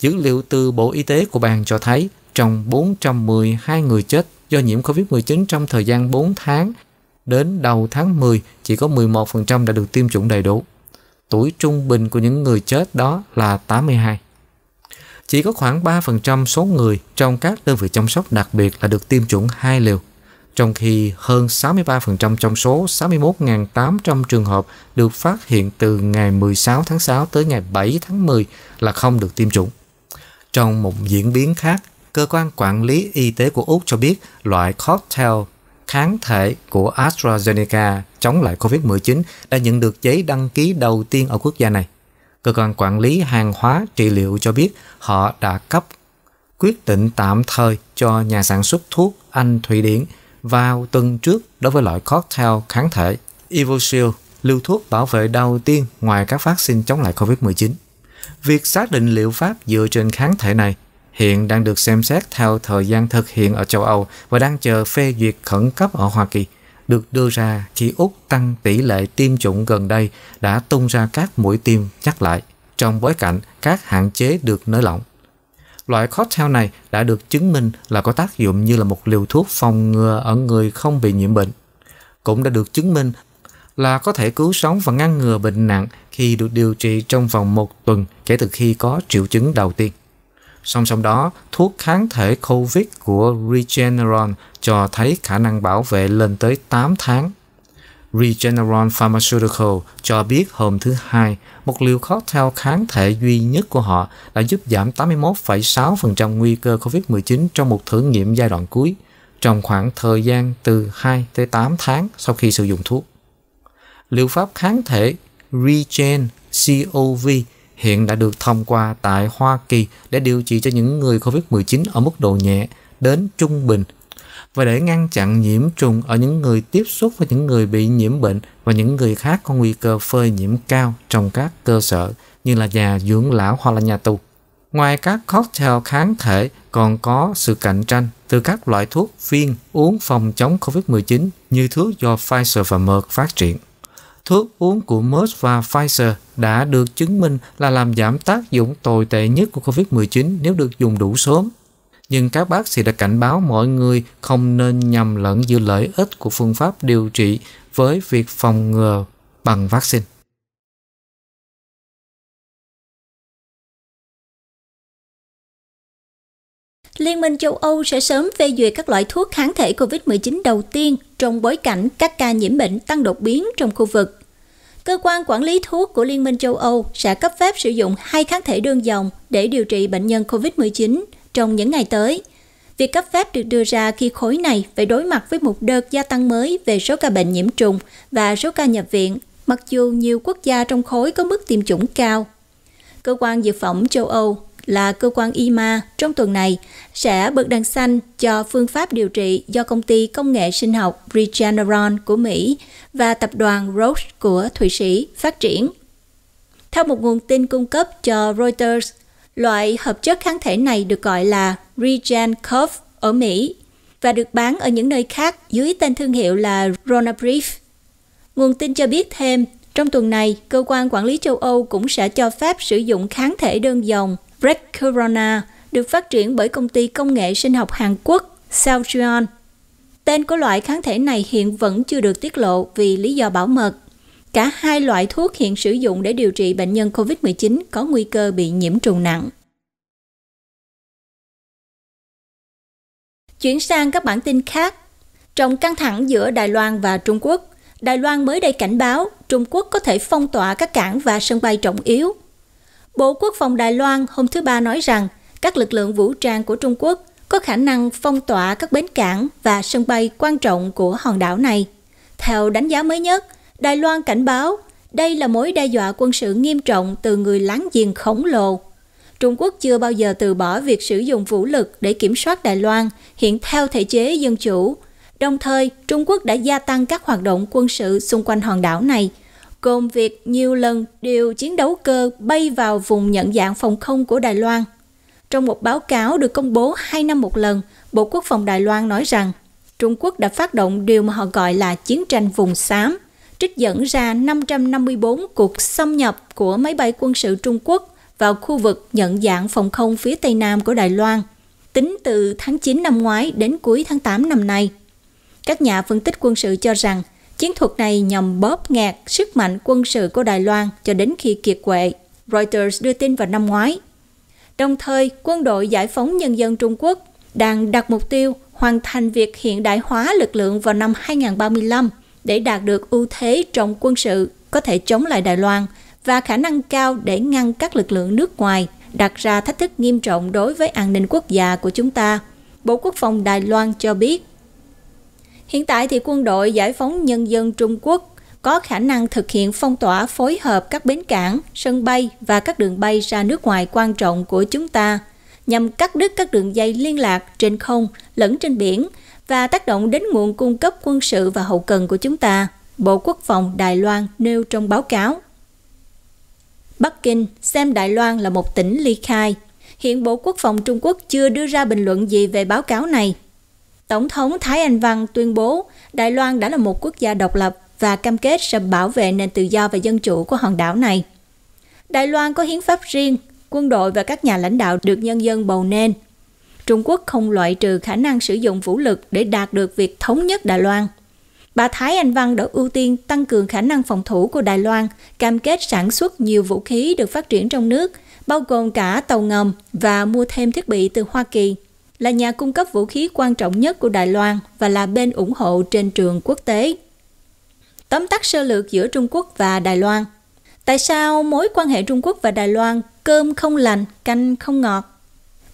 Dữ liệu từ Bộ Y tế của bang cho thấy trong 412 người chết do nhiễm COVID-19 trong thời gian 4 tháng đến đầu tháng 10 chỉ có 11% đã được tiêm chủng đầy đủ. Tuổi trung bình của những người chết đó là 82 chỉ có khoảng 3% số người trong các đơn vị chăm sóc đặc biệt là được tiêm chủng hai liều, trong khi hơn 63% trong số 61.800 trường hợp được phát hiện từ ngày 16 tháng 6 tới ngày 7 tháng 10 là không được tiêm chủng. Trong một diễn biến khác, cơ quan quản lý y tế của Úc cho biết loại cocktail kháng thể của AstraZeneca chống lại COVID-19 đã nhận được giấy đăng ký đầu tiên ở quốc gia này. Cơ quan quản lý hàng hóa trị liệu cho biết họ đã cấp quyết định tạm thời cho nhà sản xuất thuốc Anh Thụy Điển vào tuần trước đối với loại cocktail kháng thể Evosil, lưu thuốc bảo vệ đầu tiên ngoài các vaccine chống lại COVID-19. Việc xác định liệu pháp dựa trên kháng thể này hiện đang được xem xét theo thời gian thực hiện ở châu Âu và đang chờ phê duyệt khẩn cấp ở Hoa Kỳ được đưa ra khi Úc tăng tỷ lệ tiêm chủng gần đây đã tung ra các mũi tiêm nhắc lại trong bối cảnh các hạn chế được nới lỏng. Loại cocktail này đã được chứng minh là có tác dụng như là một liều thuốc phòng ngừa ở người không bị nhiễm bệnh. Cũng đã được chứng minh là có thể cứu sống và ngăn ngừa bệnh nặng khi được điều trị trong vòng một tuần kể từ khi có triệu chứng đầu tiên. Song song đó, thuốc kháng thể COVID của Regeneron cho thấy khả năng bảo vệ lên tới 8 tháng. Regeneron Pharmaceutical cho biết hôm thứ Hai, một liều cocktail kháng thể duy nhất của họ đã giúp giảm 81,6% nguy cơ COVID-19 trong một thử nghiệm giai đoạn cuối, trong khoảng thời gian từ 2 tới 8 tháng sau khi sử dụng thuốc. Liệu pháp kháng thể Regen COV hiện đã được thông qua tại Hoa Kỳ để điều trị cho những người COVID-19 ở mức độ nhẹ đến trung bình và để ngăn chặn nhiễm trùng ở những người tiếp xúc với những người bị nhiễm bệnh và những người khác có nguy cơ phơi nhiễm cao trong các cơ sở như là nhà dưỡng lão hoặc là nhà tù. Ngoài các cocktail kháng thể còn có sự cạnh tranh từ các loại thuốc viên uống phòng chống COVID-19 như thuốc do Pfizer và Merck phát triển thuốc uống của Merck và Pfizer đã được chứng minh là làm giảm tác dụng tồi tệ nhất của COVID-19 nếu được dùng đủ sớm. Nhưng các bác sĩ đã cảnh báo mọi người không nên nhầm lẫn giữa lợi ích của phương pháp điều trị với việc phòng ngừa bằng vaccine. Liên minh châu Âu sẽ sớm phê duyệt các loại thuốc kháng thể COVID-19 đầu tiên trong bối cảnh các ca nhiễm bệnh tăng đột biến trong khu vực. Cơ quan quản lý thuốc của Liên minh châu Âu sẽ cấp phép sử dụng hai kháng thể đơn dòng để điều trị bệnh nhân COVID-19 trong những ngày tới. Việc cấp phép được đưa ra khi khối này phải đối mặt với một đợt gia tăng mới về số ca bệnh nhiễm trùng và số ca nhập viện, mặc dù nhiều quốc gia trong khối có mức tiêm chủng cao. Cơ quan Dược phẩm châu Âu là cơ quan IMA trong tuần này sẽ bật đèn xanh cho phương pháp điều trị do công ty công nghệ sinh học Regeneron của Mỹ và tập đoàn Roche của Thụy Sĩ phát triển. Theo một nguồn tin cung cấp cho Reuters, loại hợp chất kháng thể này được gọi là Regencov ở Mỹ và được bán ở những nơi khác dưới tên thương hiệu là Ronabrief. Nguồn tin cho biết thêm, trong tuần này, cơ quan quản lý châu Âu cũng sẽ cho phép sử dụng kháng thể đơn dòng Break Corona được phát triển bởi công ty công nghệ sinh học Hàn Quốc Celgene. Tên của loại kháng thể này hiện vẫn chưa được tiết lộ vì lý do bảo mật. Cả hai loại thuốc hiện sử dụng để điều trị bệnh nhân COVID-19 có nguy cơ bị nhiễm trùng nặng. Chuyển sang các bản tin khác. Trong căng thẳng giữa Đài Loan và Trung Quốc, Đài Loan mới đây cảnh báo Trung Quốc có thể phong tỏa các cảng và sân bay trọng yếu Bộ Quốc phòng Đài Loan hôm thứ Ba nói rằng các lực lượng vũ trang của Trung Quốc có khả năng phong tỏa các bến cảng và sân bay quan trọng của hòn đảo này. Theo đánh giá mới nhất, Đài Loan cảnh báo đây là mối đe dọa quân sự nghiêm trọng từ người láng giềng khổng lồ. Trung Quốc chưa bao giờ từ bỏ việc sử dụng vũ lực để kiểm soát Đài Loan hiện theo thể chế dân chủ. Đồng thời, Trung Quốc đã gia tăng các hoạt động quân sự xung quanh hòn đảo này – gồm việc nhiều lần điều chiến đấu cơ bay vào vùng nhận dạng phòng không của Đài Loan. Trong một báo cáo được công bố hai năm một lần, Bộ Quốc phòng Đài Loan nói rằng Trung Quốc đã phát động điều mà họ gọi là chiến tranh vùng xám, trích dẫn ra 554 cuộc xâm nhập của máy bay quân sự Trung Quốc vào khu vực nhận dạng phòng không phía Tây Nam của Đài Loan, tính từ tháng 9 năm ngoái đến cuối tháng 8 năm nay. Các nhà phân tích quân sự cho rằng Chiến thuật này nhằm bóp nghẹt sức mạnh quân sự của Đài Loan cho đến khi kiệt quệ, Reuters đưa tin vào năm ngoái. Đồng thời, quân đội giải phóng nhân dân Trung Quốc đang đặt mục tiêu hoàn thành việc hiện đại hóa lực lượng vào năm 2035 để đạt được ưu thế trong quân sự có thể chống lại Đài Loan và khả năng cao để ngăn các lực lượng nước ngoài đặt ra thách thức nghiêm trọng đối với an ninh quốc gia của chúng ta. Bộ Quốc phòng Đài Loan cho biết Hiện tại thì quân đội giải phóng nhân dân Trung Quốc có khả năng thực hiện phong tỏa phối hợp các bến cảng, sân bay và các đường bay ra nước ngoài quan trọng của chúng ta nhằm cắt đứt các đường dây liên lạc trên không lẫn trên biển và tác động đến nguồn cung cấp quân sự và hậu cần của chúng ta, Bộ Quốc phòng Đài Loan nêu trong báo cáo. Bắc Kinh xem Đài Loan là một tỉnh ly khai. Hiện Bộ Quốc phòng Trung Quốc chưa đưa ra bình luận gì về báo cáo này. Tổng thống Thái Anh Văn tuyên bố Đài Loan đã là một quốc gia độc lập và cam kết sẽ bảo vệ nền tự do và dân chủ của hòn đảo này. Đài Loan có hiến pháp riêng, quân đội và các nhà lãnh đạo được nhân dân bầu nên. Trung Quốc không loại trừ khả năng sử dụng vũ lực để đạt được việc thống nhất Đài Loan. Bà Thái Anh Văn đã ưu tiên tăng cường khả năng phòng thủ của Đài Loan, cam kết sản xuất nhiều vũ khí được phát triển trong nước, bao gồm cả tàu ngầm và mua thêm thiết bị từ Hoa Kỳ là nhà cung cấp vũ khí quan trọng nhất của Đài Loan và là bên ủng hộ trên trường quốc tế. Tóm tắt sơ lược giữa Trung Quốc và Đài Loan. Tại sao mối quan hệ Trung Quốc và Đài Loan cơm không lành, canh không ngọt?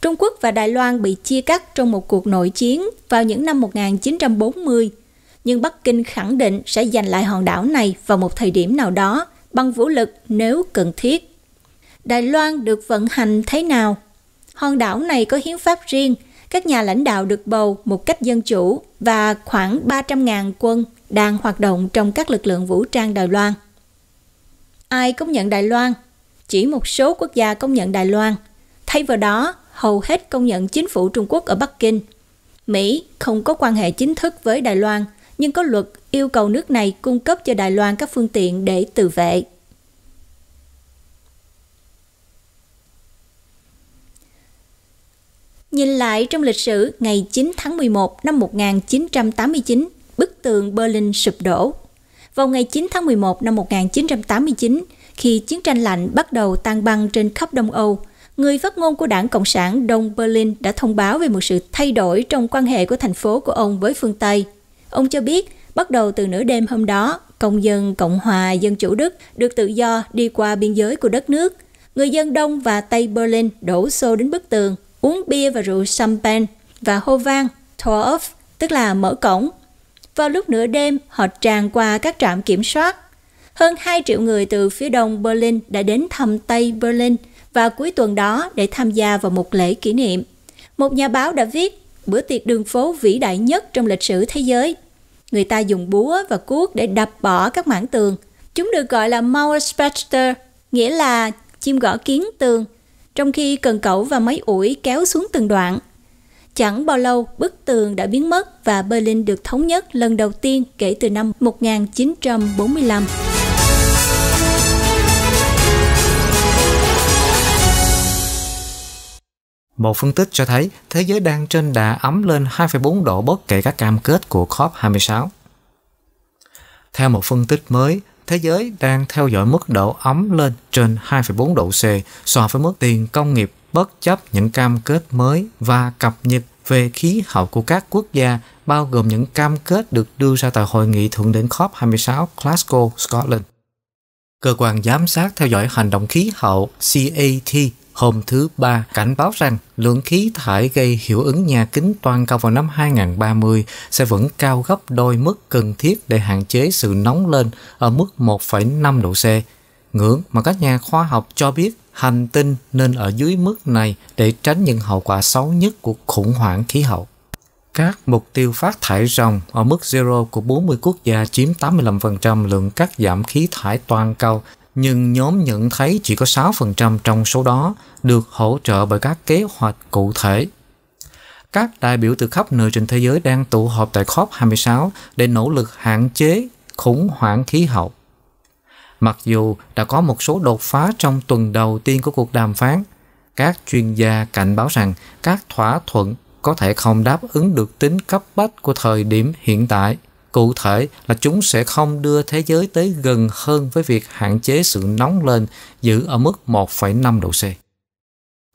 Trung Quốc và Đài Loan bị chia cắt trong một cuộc nội chiến vào những năm 1940, nhưng Bắc Kinh khẳng định sẽ giành lại hòn đảo này vào một thời điểm nào đó bằng vũ lực nếu cần thiết. Đài Loan được vận hành thế nào? Hòn đảo này có hiến pháp riêng – các nhà lãnh đạo được bầu một cách dân chủ và khoảng 300.000 quân đang hoạt động trong các lực lượng vũ trang Đài Loan. Ai công nhận Đài Loan? Chỉ một số quốc gia công nhận Đài Loan. Thay vào đó, hầu hết công nhận chính phủ Trung Quốc ở Bắc Kinh. Mỹ không có quan hệ chính thức với Đài Loan, nhưng có luật yêu cầu nước này cung cấp cho Đài Loan các phương tiện để tự vệ. Nhìn lại trong lịch sử ngày 9 tháng 11 năm 1989, bức tường Berlin sụp đổ. Vào ngày 9 tháng 11 năm 1989, khi chiến tranh lạnh bắt đầu tan băng trên khắp Đông Âu, người phát ngôn của đảng Cộng sản Đông Berlin đã thông báo về một sự thay đổi trong quan hệ của thành phố của ông với phương Tây. Ông cho biết, bắt đầu từ nửa đêm hôm đó, công dân Cộng hòa Dân chủ Đức được tự do đi qua biên giới của đất nước. Người dân Đông và Tây Berlin đổ xô đến bức tường uống bia và rượu champagne và hô vang, tore off, tức là mở cổng. Vào lúc nửa đêm, họ tràn qua các trạm kiểm soát. Hơn 2 triệu người từ phía đông Berlin đã đến thăm Tây Berlin và cuối tuần đó để tham gia vào một lễ kỷ niệm. Một nhà báo đã viết bữa tiệc đường phố vĩ đại nhất trong lịch sử thế giới. Người ta dùng búa và cuốc để đập bỏ các mảng tường. Chúng được gọi là Mauerspatzer, nghĩa là chim gõ kiến tường – trong khi cần cẩu và máy ủi kéo xuống từng đoạn. Chẳng bao lâu, bức tường đã biến mất và Berlin được thống nhất lần đầu tiên kể từ năm 1945. Một phân tích cho thấy thế giới đang trên đà ấm lên 2,4 độ bất kể các cam kết của COP26. Theo một phân tích mới, thế giới đang theo dõi mức độ ấm lên trên 2,4 độ C so với mức tiền công nghiệp bất chấp những cam kết mới và cập nhật về khí hậu của các quốc gia bao gồm những cam kết được đưa ra tại hội nghị thượng đỉnh COP26 Glasgow, Scotland. Cơ quan giám sát theo dõi hành động khí hậu CAT Hôm thứ ba cảnh báo rằng lượng khí thải gây hiệu ứng nhà kính toàn cầu vào năm 2030 sẽ vẫn cao gấp đôi mức cần thiết để hạn chế sự nóng lên ở mức 1,5 độ C, ngưỡng mà các nhà khoa học cho biết hành tinh nên ở dưới mức này để tránh những hậu quả xấu nhất của khủng hoảng khí hậu. Các mục tiêu phát thải ròng ở mức zero của 40 quốc gia chiếm 85% lượng cắt giảm khí thải toàn cầu nhưng nhóm nhận thấy chỉ có 6% trong số đó được hỗ trợ bởi các kế hoạch cụ thể. Các đại biểu từ khắp nơi trên thế giới đang tụ họp tại COP26 để nỗ lực hạn chế khủng hoảng khí hậu. Mặc dù đã có một số đột phá trong tuần đầu tiên của cuộc đàm phán, các chuyên gia cảnh báo rằng các thỏa thuận có thể không đáp ứng được tính cấp bách của thời điểm hiện tại – Cụ thể là chúng sẽ không đưa thế giới tới gần hơn với việc hạn chế sự nóng lên giữ ở mức 1,5 độ C.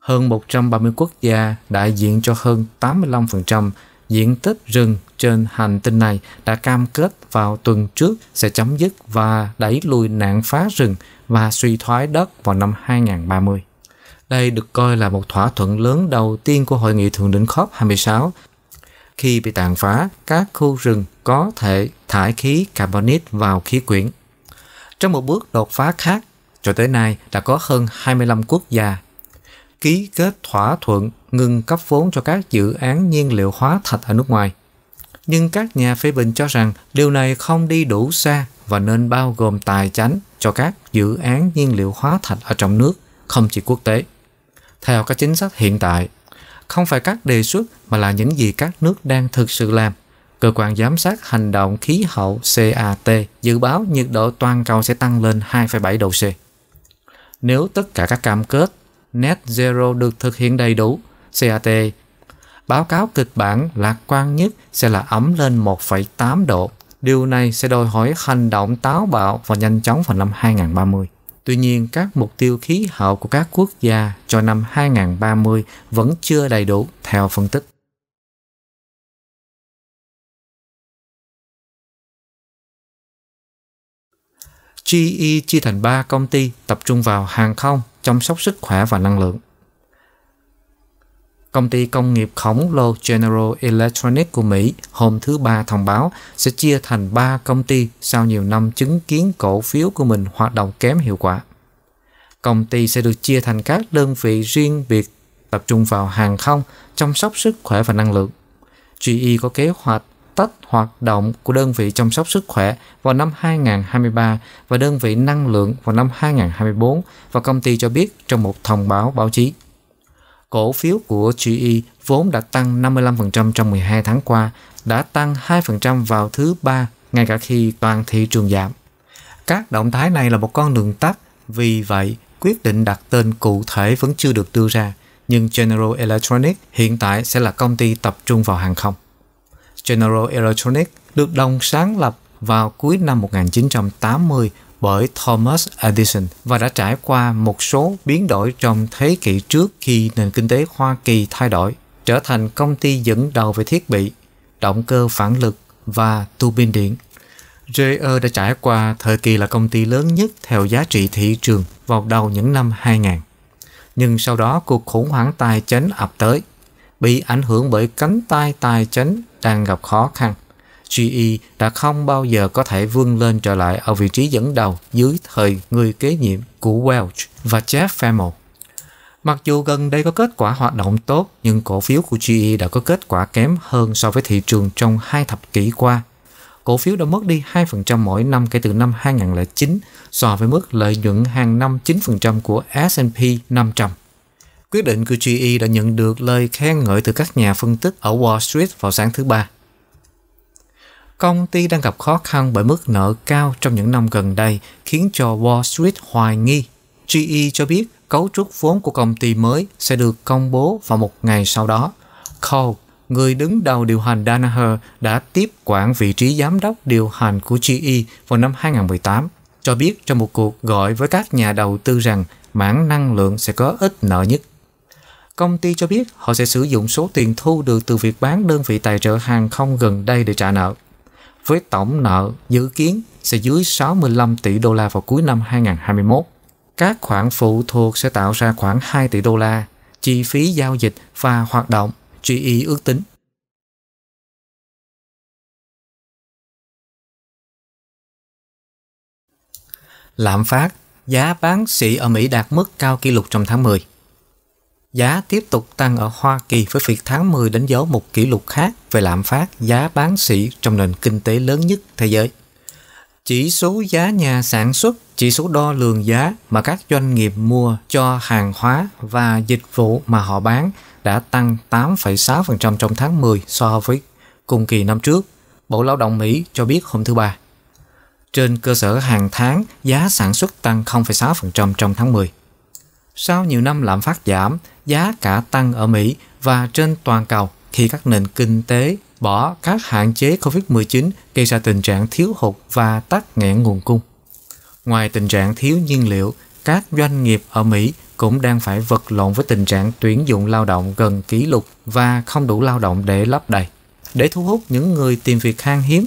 Hơn 130 quốc gia đại diện cho hơn 85% diện tích rừng trên hành tinh này đã cam kết vào tuần trước sẽ chấm dứt và đẩy lùi nạn phá rừng và suy thoái đất vào năm 2030. Đây được coi là một thỏa thuận lớn đầu tiên của Hội nghị Thượng đỉnh COP26 khi bị tàn phá, các khu rừng có thể thải khí carbonic vào khí quyển. Trong một bước đột phá khác, cho tới nay đã có hơn 25 quốc gia ký kết thỏa thuận ngừng cấp vốn cho các dự án nhiên liệu hóa thạch ở nước ngoài. Nhưng các nhà phê bình cho rằng điều này không đi đủ xa và nên bao gồm tài chánh cho các dự án nhiên liệu hóa thạch ở trong nước, không chỉ quốc tế. Theo các chính sách hiện tại, không phải các đề xuất mà là những gì các nước đang thực sự làm. Cơ quan giám sát hành động khí hậu CAT dự báo nhiệt độ toàn cầu sẽ tăng lên 2,7 độ C. Nếu tất cả các cam kết net zero được thực hiện đầy đủ, CAT báo cáo kịch bản lạc quan nhất sẽ là ấm lên 1,8 độ. Điều này sẽ đòi hỏi hành động táo bạo và nhanh chóng vào năm 2030. Tuy nhiên, các mục tiêu khí hậu của các quốc gia cho năm 2030 vẫn chưa đầy đủ theo phân tích. GE chia thành 3 công ty tập trung vào hàng không, chăm sóc sức khỏe và năng lượng. Công ty công nghiệp khổng lồ General Electronics của Mỹ hôm thứ Ba thông báo sẽ chia thành 3 công ty sau nhiều năm chứng kiến cổ phiếu của mình hoạt động kém hiệu quả. Công ty sẽ được chia thành các đơn vị riêng biệt tập trung vào hàng không, chăm sóc sức khỏe và năng lượng. GE có kế hoạch tách hoạt động của đơn vị chăm sóc sức khỏe vào năm 2023 và đơn vị năng lượng vào năm 2024 và công ty cho biết trong một thông báo báo chí cổ phiếu của GE vốn đã tăng 55% trong 12 tháng qua, đã tăng 2% vào thứ ba ngay cả khi toàn thị trường giảm. Các động thái này là một con đường tắt, vì vậy quyết định đặt tên cụ thể vẫn chưa được đưa ra, nhưng General Electric hiện tại sẽ là công ty tập trung vào hàng không. General Electric được đồng sáng lập vào cuối năm 1980 bởi Thomas Edison và đã trải qua một số biến đổi trong thế kỷ trước khi nền kinh tế Hoa Kỳ thay đổi, trở thành công ty dẫn đầu về thiết bị, động cơ phản lực và tu bin điện. JE đã trải qua thời kỳ là công ty lớn nhất theo giá trị thị trường vào đầu những năm 2000. Nhưng sau đó cuộc khủng hoảng tài chính ập tới, bị ảnh hưởng bởi cánh tay tài chính đang gặp khó khăn GE đã không bao giờ có thể vươn lên trở lại ở vị trí dẫn đầu dưới thời người kế nhiệm của Welch và Jeff Femmel. Mặc dù gần đây có kết quả hoạt động tốt, nhưng cổ phiếu của GE đã có kết quả kém hơn so với thị trường trong hai thập kỷ qua. Cổ phiếu đã mất đi 2% mỗi năm kể từ năm 2009 so với mức lợi nhuận hàng năm 9% của S&P 500. Quyết định của GE đã nhận được lời khen ngợi từ các nhà phân tích ở Wall Street vào sáng thứ Ba. Công ty đang gặp khó khăn bởi mức nợ cao trong những năm gần đây khiến cho Wall Street hoài nghi. GE cho biết cấu trúc vốn của công ty mới sẽ được công bố vào một ngày sau đó. Cole, người đứng đầu điều hành Danaher, đã tiếp quản vị trí giám đốc điều hành của GE vào năm 2018, cho biết trong một cuộc gọi với các nhà đầu tư rằng mảng năng lượng sẽ có ít nợ nhất. Công ty cho biết họ sẽ sử dụng số tiền thu được từ việc bán đơn vị tài trợ hàng không gần đây để trả nợ với tổng nợ dự kiến sẽ dưới 65 tỷ đô la vào cuối năm 2021. Các khoản phụ thuộc sẽ tạo ra khoảng 2 tỷ đô la chi phí giao dịch và hoạt động GE ước tính. Lạm phát, giá bán sỉ ở Mỹ đạt mức cao kỷ lục trong tháng 10. Giá tiếp tục tăng ở Hoa Kỳ với việc tháng 10 đánh dấu một kỷ lục khác về lạm phát giá bán sỉ trong nền kinh tế lớn nhất thế giới. Chỉ số giá nhà sản xuất, chỉ số đo lường giá mà các doanh nghiệp mua cho hàng hóa và dịch vụ mà họ bán đã tăng 8,6% trong tháng 10 so với cùng kỳ năm trước, Bộ Lao động Mỹ cho biết hôm thứ Ba. Trên cơ sở hàng tháng, giá sản xuất tăng 0,6% trong tháng 10. Sau nhiều năm lạm phát giảm, giá cả tăng ở Mỹ và trên toàn cầu khi các nền kinh tế bỏ các hạn chế COVID-19 gây ra tình trạng thiếu hụt và tắc nghẽn nguồn cung. Ngoài tình trạng thiếu nhiên liệu, các doanh nghiệp ở Mỹ cũng đang phải vật lộn với tình trạng tuyển dụng lao động gần kỷ lục và không đủ lao động để lấp đầy, để thu hút những người tìm việc khan hiếm.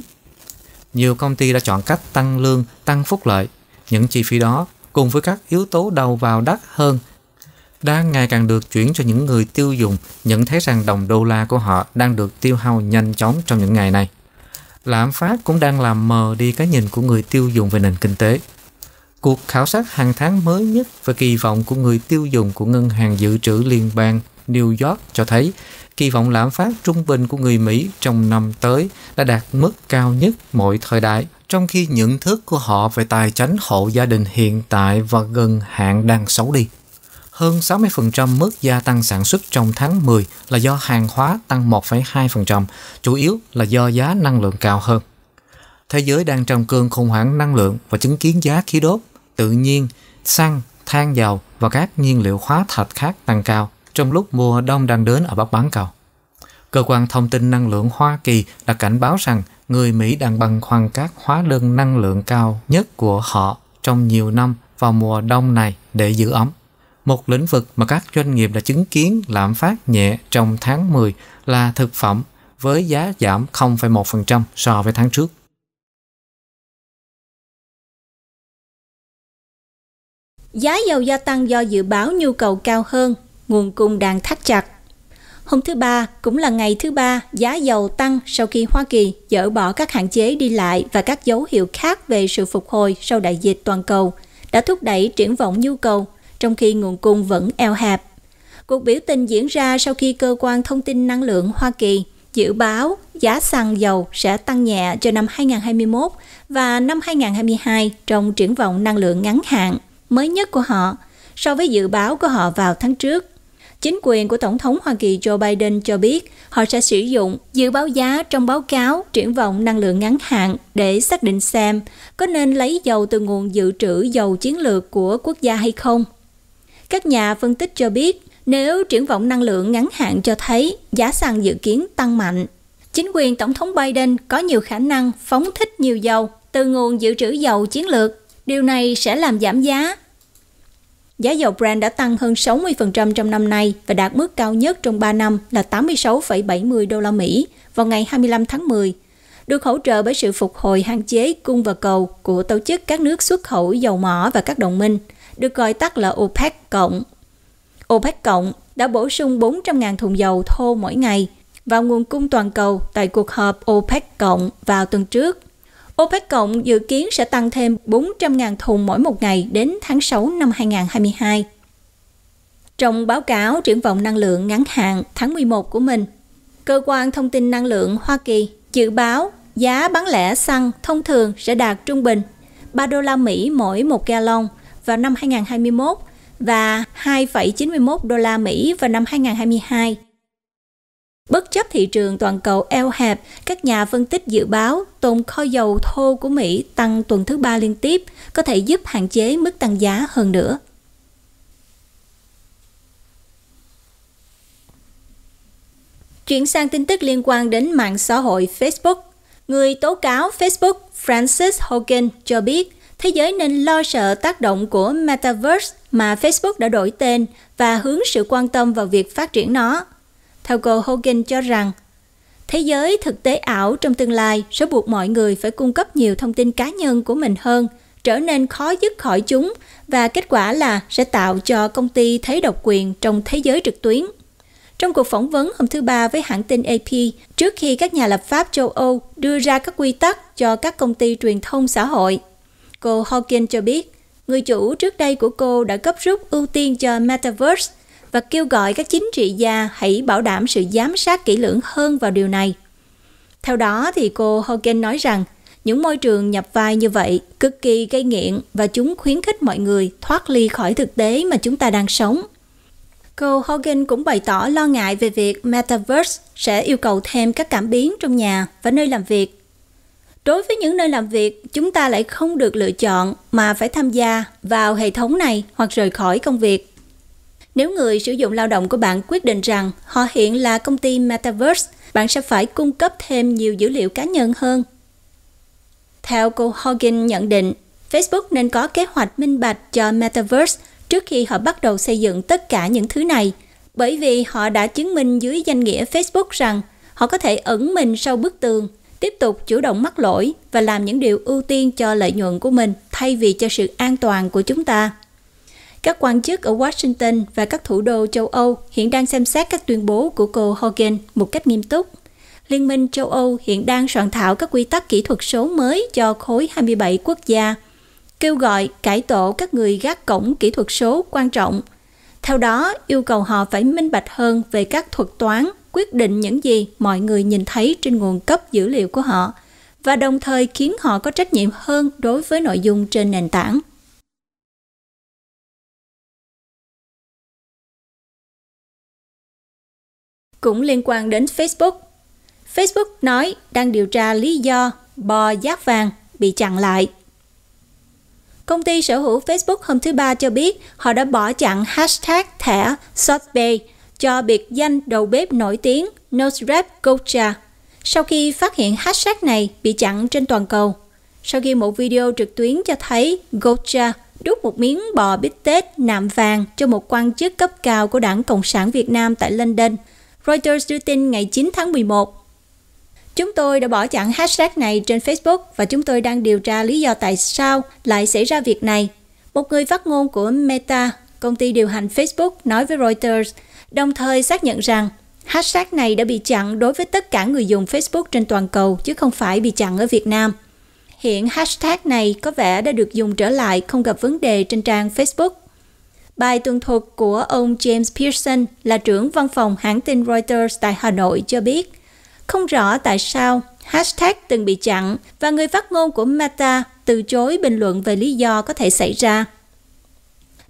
Nhiều công ty đã chọn cách tăng lương, tăng phúc lợi. Những chi phí đó cùng với các yếu tố đầu vào đắt hơn đang ngày càng được chuyển cho những người tiêu dùng nhận thấy rằng đồng đô la của họ đang được tiêu hao nhanh chóng trong những ngày này. Lạm phát cũng đang làm mờ đi cái nhìn của người tiêu dùng về nền kinh tế. Cuộc khảo sát hàng tháng mới nhất về kỳ vọng của người tiêu dùng của Ngân hàng Dự trữ Liên bang New York cho thấy kỳ vọng lạm phát trung bình của người Mỹ trong năm tới đã đạt mức cao nhất mọi thời đại, trong khi nhận thức của họ về tài chính hộ gia đình hiện tại và gần hạn đang xấu đi. Hơn 60% mức gia tăng sản xuất trong tháng 10 là do hàng hóa tăng 1,2%, chủ yếu là do giá năng lượng cao hơn. Thế giới đang trong cơn khủng hoảng năng lượng và chứng kiến giá khí đốt, tự nhiên, xăng, than dầu và các nhiên liệu hóa thạch khác tăng cao trong lúc mùa đông đang đến ở Bắc Bán Cầu. Cơ quan thông tin năng lượng Hoa Kỳ đã cảnh báo rằng người Mỹ đang băn khoăn các hóa đơn năng lượng cao nhất của họ trong nhiều năm vào mùa đông này để giữ ấm. Một lĩnh vực mà các doanh nghiệp đã chứng kiến lạm phát nhẹ trong tháng 10 là thực phẩm với giá giảm 0,1% so với tháng trước. Giá dầu gia tăng do dự báo nhu cầu cao hơn, nguồn cung đang thắt chặt. Hôm thứ Ba cũng là ngày thứ ba giá dầu tăng sau khi Hoa Kỳ dỡ bỏ các hạn chế đi lại và các dấu hiệu khác về sự phục hồi sau đại dịch toàn cầu, đã thúc đẩy triển vọng nhu cầu trong khi nguồn cung vẫn eo hẹp. Cuộc biểu tình diễn ra sau khi cơ quan thông tin năng lượng Hoa Kỳ dự báo giá xăng dầu sẽ tăng nhẹ cho năm 2021 và năm 2022 trong triển vọng năng lượng ngắn hạn mới nhất của họ so với dự báo của họ vào tháng trước. Chính quyền của Tổng thống Hoa Kỳ Joe Biden cho biết họ sẽ sử dụng dự báo giá trong báo cáo triển vọng năng lượng ngắn hạn để xác định xem có nên lấy dầu từ nguồn dự trữ dầu chiến lược của quốc gia hay không – các nhà phân tích cho biết, nếu triển vọng năng lượng ngắn hạn cho thấy giá xăng dự kiến tăng mạnh, chính quyền Tổng thống Biden có nhiều khả năng phóng thích nhiều dầu từ nguồn dự trữ dầu chiến lược. Điều này sẽ làm giảm giá. Giá dầu Brent đã tăng hơn 60% trong năm nay và đạt mức cao nhất trong 3 năm là 86,70 đô la Mỹ vào ngày 25 tháng 10, được hỗ trợ bởi sự phục hồi hạn chế cung và cầu của tổ chức các nước xuất khẩu dầu mỏ và các đồng minh – được gọi tắt là OPEC cộng. OPEC cộng đã bổ sung 400.000 thùng dầu thô mỗi ngày vào nguồn cung toàn cầu tại cuộc họp OPEC cộng vào tuần trước. OPEC cộng dự kiến sẽ tăng thêm 400.000 thùng mỗi một ngày đến tháng 6 năm 2022. Trong báo cáo triển vọng năng lượng ngắn hạn tháng 11 của mình, cơ quan thông tin năng lượng Hoa Kỳ dự báo giá bán lẻ xăng thông thường sẽ đạt trung bình 3 đô la Mỹ mỗi một gallon vào năm 2021 và 2,91 đô la Mỹ vào năm 2022. Bất chấp thị trường toàn cầu eo hẹp, các nhà phân tích dự báo tồn kho dầu thô của Mỹ tăng tuần thứ ba liên tiếp có thể giúp hạn chế mức tăng giá hơn nữa. Chuyển sang tin tức liên quan đến mạng xã hội Facebook. Người tố cáo Facebook Francis Hogan cho biết thế giới nên lo sợ tác động của Metaverse mà Facebook đã đổi tên và hướng sự quan tâm vào việc phát triển nó. Theo cô Hogan cho rằng, thế giới thực tế ảo trong tương lai sẽ buộc mọi người phải cung cấp nhiều thông tin cá nhân của mình hơn, trở nên khó dứt khỏi chúng và kết quả là sẽ tạo cho công ty thấy độc quyền trong thế giới trực tuyến. Trong cuộc phỏng vấn hôm thứ Ba với hãng tin AP, trước khi các nhà lập pháp châu Âu đưa ra các quy tắc cho các công ty truyền thông xã hội, Cô Hawking cho biết, người chủ trước đây của cô đã cấp rút ưu tiên cho Metaverse và kêu gọi các chính trị gia hãy bảo đảm sự giám sát kỹ lưỡng hơn vào điều này. Theo đó thì cô Hogan nói rằng những môi trường nhập vai như vậy cực kỳ gây nghiện và chúng khuyến khích mọi người thoát ly khỏi thực tế mà chúng ta đang sống. Cô Hogan cũng bày tỏ lo ngại về việc Metaverse sẽ yêu cầu thêm các cảm biến trong nhà và nơi làm việc Đối với những nơi làm việc, chúng ta lại không được lựa chọn mà phải tham gia vào hệ thống này hoặc rời khỏi công việc. Nếu người sử dụng lao động của bạn quyết định rằng họ hiện là công ty Metaverse, bạn sẽ phải cung cấp thêm nhiều dữ liệu cá nhân hơn. Theo cô Hogan nhận định, Facebook nên có kế hoạch minh bạch cho Metaverse trước khi họ bắt đầu xây dựng tất cả những thứ này, bởi vì họ đã chứng minh dưới danh nghĩa Facebook rằng họ có thể ẩn mình sau bức tường tiếp tục chủ động mắc lỗi và làm những điều ưu tiên cho lợi nhuận của mình thay vì cho sự an toàn của chúng ta. Các quan chức ở Washington và các thủ đô châu Âu hiện đang xem xét các tuyên bố của cô Hogan một cách nghiêm túc. Liên minh châu Âu hiện đang soạn thảo các quy tắc kỹ thuật số mới cho khối 27 quốc gia, kêu gọi cải tổ các người gác cổng kỹ thuật số quan trọng. Theo đó, yêu cầu họ phải minh bạch hơn về các thuật toán quyết định những gì mọi người nhìn thấy trên nguồn cấp dữ liệu của họ và đồng thời khiến họ có trách nhiệm hơn đối với nội dung trên nền tảng cũng liên quan đến Facebook. Facebook nói đang điều tra lý do bò giác vàng bị chặn lại. Công ty sở hữu Facebook hôm thứ Ba cho biết họ đã bỏ chặn hashtag thẻ Sotheby cho biệt danh đầu bếp nổi tiếng Nosrep Gocha sau khi phát hiện hashtag này bị chặn trên toàn cầu. Sau khi một video trực tuyến cho thấy Gocha đút một miếng bò bít tết nạm vàng cho một quan chức cấp cao của đảng Cộng sản Việt Nam tại London. Reuters đưa tin ngày 9 tháng 11. Chúng tôi đã bỏ chặn hashtag này trên Facebook và chúng tôi đang điều tra lý do tại sao lại xảy ra việc này. Một người phát ngôn của Meta, công ty điều hành Facebook, nói với Reuters – đồng thời xác nhận rằng hashtag này đã bị chặn đối với tất cả người dùng Facebook trên toàn cầu chứ không phải bị chặn ở Việt Nam. Hiện hashtag này có vẻ đã được dùng trở lại không gặp vấn đề trên trang Facebook. Bài tường thuật của ông James Pearson là trưởng văn phòng hãng tin Reuters tại Hà Nội cho biết, không rõ tại sao hashtag từng bị chặn và người phát ngôn của Meta từ chối bình luận về lý do có thể xảy ra.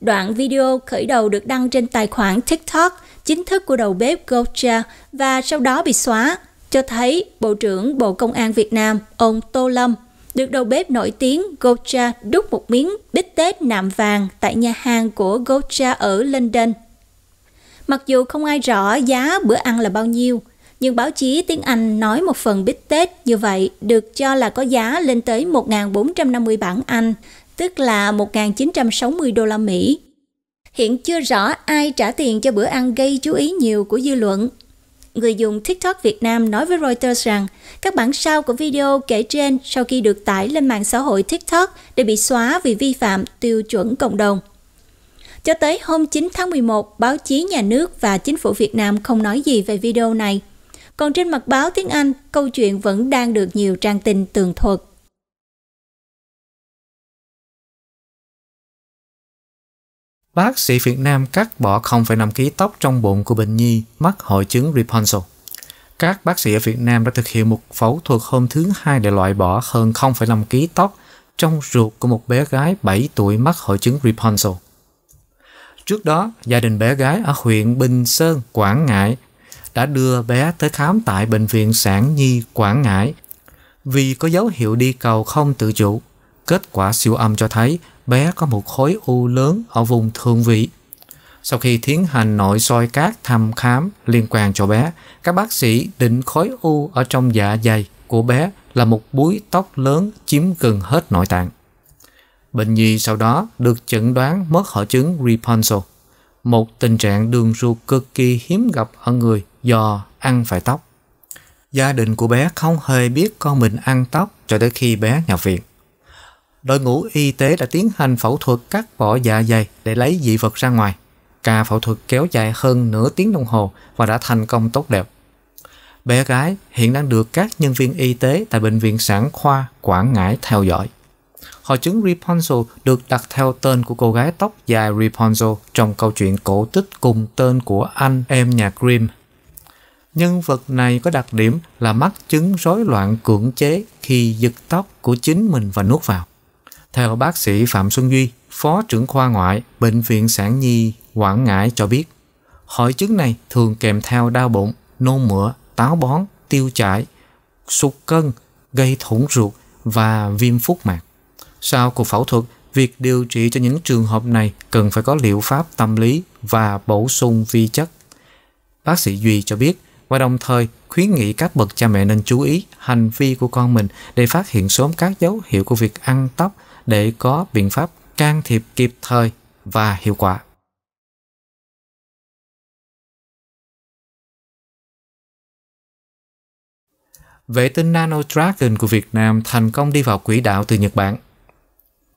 Đoạn video khởi đầu được đăng trên tài khoản TikTok chính thức của đầu bếp Gocha và sau đó bị xóa, cho thấy Bộ trưởng Bộ Công an Việt Nam, ông Tô Lâm, được đầu bếp nổi tiếng Gocha đút một miếng bít tết nạm vàng tại nhà hàng của Gocha ở London. Mặc dù không ai rõ giá bữa ăn là bao nhiêu, nhưng báo chí tiếng Anh nói một phần bít tết như vậy được cho là có giá lên tới 1.450 bảng Anh, tức là 1.960 đô la Mỹ hiện chưa rõ ai trả tiền cho bữa ăn gây chú ý nhiều của dư luận. Người dùng TikTok Việt Nam nói với Reuters rằng các bản sao của video kể trên sau khi được tải lên mạng xã hội TikTok đã bị xóa vì vi phạm tiêu chuẩn cộng đồng. Cho tới hôm 9 tháng 11, báo chí nhà nước và chính phủ Việt Nam không nói gì về video này. Còn trên mặt báo tiếng Anh, câu chuyện vẫn đang được nhiều trang tin tường thuật. bác sĩ Việt Nam cắt bỏ 0,5 kg tóc trong bụng của bệnh nhi mắc hội chứng Rapunzel. Các bác sĩ ở Việt Nam đã thực hiện một phẫu thuật hôm thứ Hai để loại bỏ hơn 0,5 kg tóc trong ruột của một bé gái 7 tuổi mắc hội chứng Rapunzel. Trước đó, gia đình bé gái ở huyện Bình Sơn, Quảng Ngãi đã đưa bé tới khám tại Bệnh viện Sản Nhi Quảng Ngãi vì có dấu hiệu đi cầu không tự chủ. Kết quả siêu âm cho thấy bé có một khối u lớn ở vùng thượng vị. Sau khi tiến hành nội soi cát thăm khám liên quan cho bé, các bác sĩ định khối u ở trong dạ dày của bé là một búi tóc lớn chiếm gần hết nội tạng. Bệnh nhi sau đó được chẩn đoán mất hội chứng Rapunzel, một tình trạng đường ruột cực kỳ hiếm gặp ở người do ăn phải tóc. Gia đình của bé không hề biết con mình ăn tóc cho tới khi bé nhập viện đội ngũ y tế đã tiến hành phẫu thuật cắt bỏ dạ dày để lấy dị vật ra ngoài. Ca phẫu thuật kéo dài hơn nửa tiếng đồng hồ và đã thành công tốt đẹp. Bé gái hiện đang được các nhân viên y tế tại Bệnh viện Sản khoa Quảng Ngãi theo dõi. Hội chứng Rapunzel được đặt theo tên của cô gái tóc dài Rapunzel trong câu chuyện cổ tích cùng tên của anh em nhà Grimm. Nhân vật này có đặc điểm là mắc chứng rối loạn cưỡng chế khi giật tóc của chính mình và nuốt vào. Theo bác sĩ Phạm Xuân Duy, Phó trưởng khoa ngoại Bệnh viện Sản Nhi Quảng Ngãi cho biết, hội chứng này thường kèm theo đau bụng, nôn mửa, táo bón, tiêu chảy, sụt cân, gây thủng ruột và viêm phúc mạc. Sau cuộc phẫu thuật, việc điều trị cho những trường hợp này cần phải có liệu pháp tâm lý và bổ sung vi chất. Bác sĩ Duy cho biết, và đồng thời khuyến nghị các bậc cha mẹ nên chú ý hành vi của con mình để phát hiện sớm các dấu hiệu của việc ăn tóc để có biện pháp can thiệp kịp thời và hiệu quả. Vệ tinh Nanodragon của Việt Nam thành công đi vào quỹ đạo từ Nhật Bản.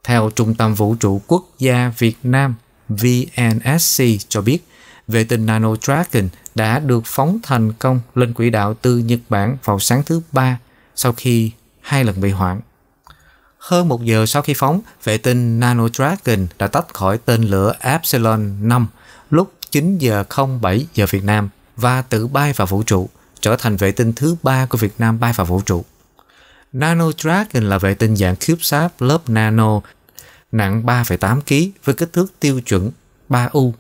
Theo Trung tâm Vũ trụ Quốc gia Việt Nam VNSC cho biết, vệ tinh Nanodragon đã được phóng thành công lên quỹ đạo từ Nhật Bản vào sáng thứ Ba sau khi hai lần bị hoãn. Hơn một giờ sau khi phóng, vệ tinh Nano Dragon đã tách khỏi tên lửa Epsilon 5 lúc 9 giờ 07 giờ Việt Nam và tự bay vào vũ trụ, trở thành vệ tinh thứ ba của Việt Nam bay vào vũ trụ. Nano Dragon là vệ tinh dạng CubeSat lớp nano nặng 3,8 kg với kích thước tiêu chuẩn 3U,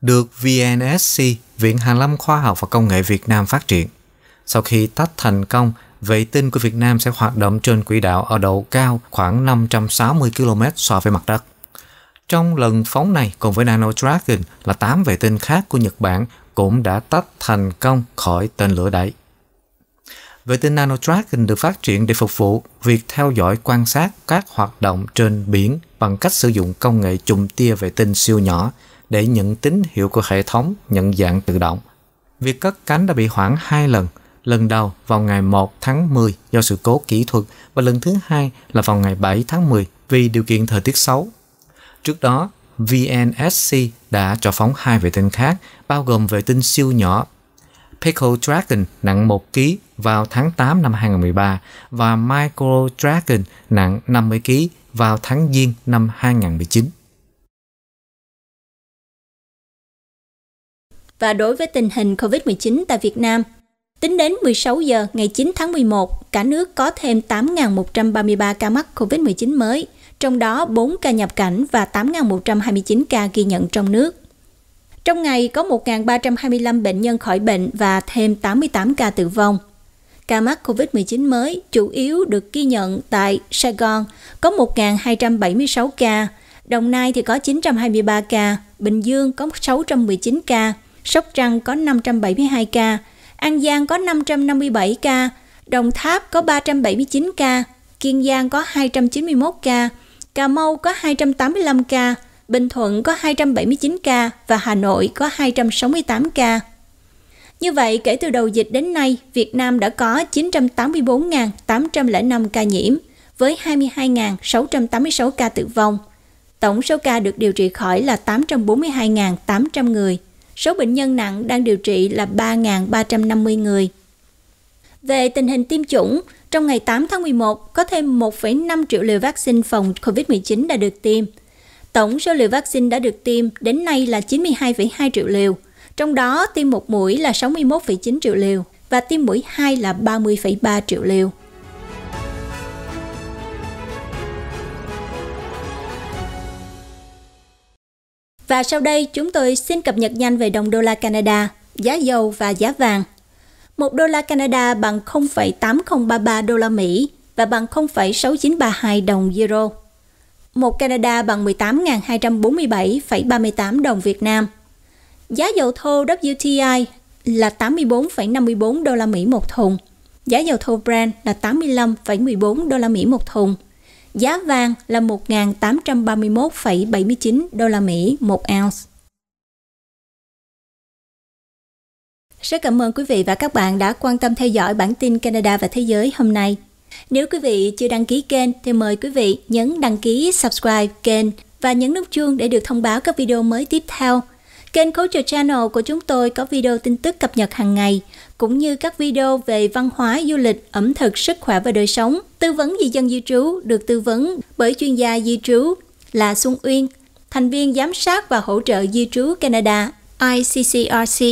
được VNSC, Viện Hàn Lâm Khoa học và Công nghệ Việt Nam phát triển. Sau khi tách thành công, vệ tinh của Việt Nam sẽ hoạt động trên quỹ đạo ở độ cao khoảng 560 km so với mặt đất. Trong lần phóng này, cùng với Nano Dragon là 8 vệ tinh khác của Nhật Bản cũng đã tách thành công khỏi tên lửa đẩy. Vệ tinh Nano Dragon được phát triển để phục vụ việc theo dõi quan sát các hoạt động trên biển bằng cách sử dụng công nghệ chùm tia vệ tinh siêu nhỏ để nhận tín hiệu của hệ thống nhận dạng tự động. Việc cất cánh đã bị hoãn hai lần – lần đầu vào ngày 1 tháng 10 do sự cố kỹ thuật và lần thứ hai là vào ngày 7 tháng 10 vì điều kiện thời tiết xấu. Trước đó, VNSC đã cho phóng hai vệ tinh khác, bao gồm vệ tinh siêu nhỏ Pickle Dragon nặng 1 kg vào tháng 8 năm 2013 và Micro Dragon nặng 50 kg vào tháng Giêng năm 2019. Và đối với tình hình COVID-19 tại Việt Nam, Tính đến 16 giờ ngày 9 tháng 11, cả nước có thêm 8.133 ca mắc COVID-19 mới, trong đó 4 ca nhập cảnh và 8.129 ca ghi nhận trong nước. Trong ngày có 1.325 bệnh nhân khỏi bệnh và thêm 88 ca tử vong. Ca mắc COVID-19 mới chủ yếu được ghi nhận tại Sài Gòn có 1.276 ca, Đồng Nai thì có 923 ca, Bình Dương có 619 ca, Sóc Trăng có 572 ca, An Giang có 557 ca, Đồng Tháp có 379 ca, Kiên Giang có 291 ca, Cà Mau có 285 ca, Bình Thuận có 279 ca và Hà Nội có 268 ca. Như vậy, kể từ đầu dịch đến nay, Việt Nam đã có 984.805 ca nhiễm, với 22.686 ca tử vong. Tổng số ca được điều trị khỏi là 842.800 người, Số bệnh nhân nặng đang điều trị là 3.350 người. Về tình hình tiêm chủng, trong ngày 8 tháng 11 có thêm 1,5 triệu liều vaccine phòng COVID-19 đã được tiêm. Tổng số liều vaccine đã được tiêm đến nay là 92,2 triệu liều, trong đó tiêm một mũi là 61,9 triệu liều và tiêm mũi 2 là 30,3 triệu liều. Và sau đây chúng tôi xin cập nhật nhanh về đồng đô la Canada, giá dầu và giá vàng. Một đô la Canada bằng 0,8033 đô la Mỹ và bằng 0,6932 đồng euro. Một Canada bằng 18.247,38 đồng Việt Nam. Giá dầu thô WTI là 84,54 đô la Mỹ một thùng. Giá dầu thô Brent là 85,14 đô la Mỹ một thùng. Giá vàng là 1.831,79 đô la Mỹ một ounce. Rất cảm ơn quý vị và các bạn đã quan tâm theo dõi bản tin Canada và Thế giới hôm nay. Nếu quý vị chưa đăng ký kênh thì mời quý vị nhấn đăng ký subscribe kênh và nhấn nút chuông để được thông báo các video mới tiếp theo – Kênh Culture Channel của chúng tôi có video tin tức cập nhật hàng ngày, cũng như các video về văn hóa, du lịch, ẩm thực, sức khỏe và đời sống. Tư vấn di dân di trú được tư vấn bởi chuyên gia di trú là Xuân Uyên, thành viên giám sát và hỗ trợ di trú Canada ICCRC.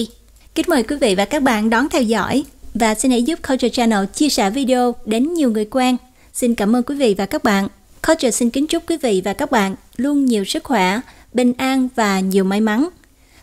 Kính mời quý vị và các bạn đón theo dõi và xin hãy giúp Culture Channel chia sẻ video đến nhiều người quen. Xin cảm ơn quý vị và các bạn. Culture xin kính chúc quý vị và các bạn luôn nhiều sức khỏe, bình an và nhiều may mắn.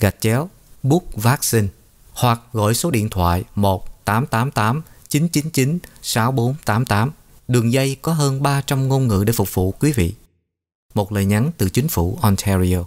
gạch chéo book vaccine hoặc gọi số điện thoại 1888 999 6488. Đường dây có hơn 300 ngôn ngữ để phục vụ quý vị. Một lời nhắn từ chính phủ Ontario.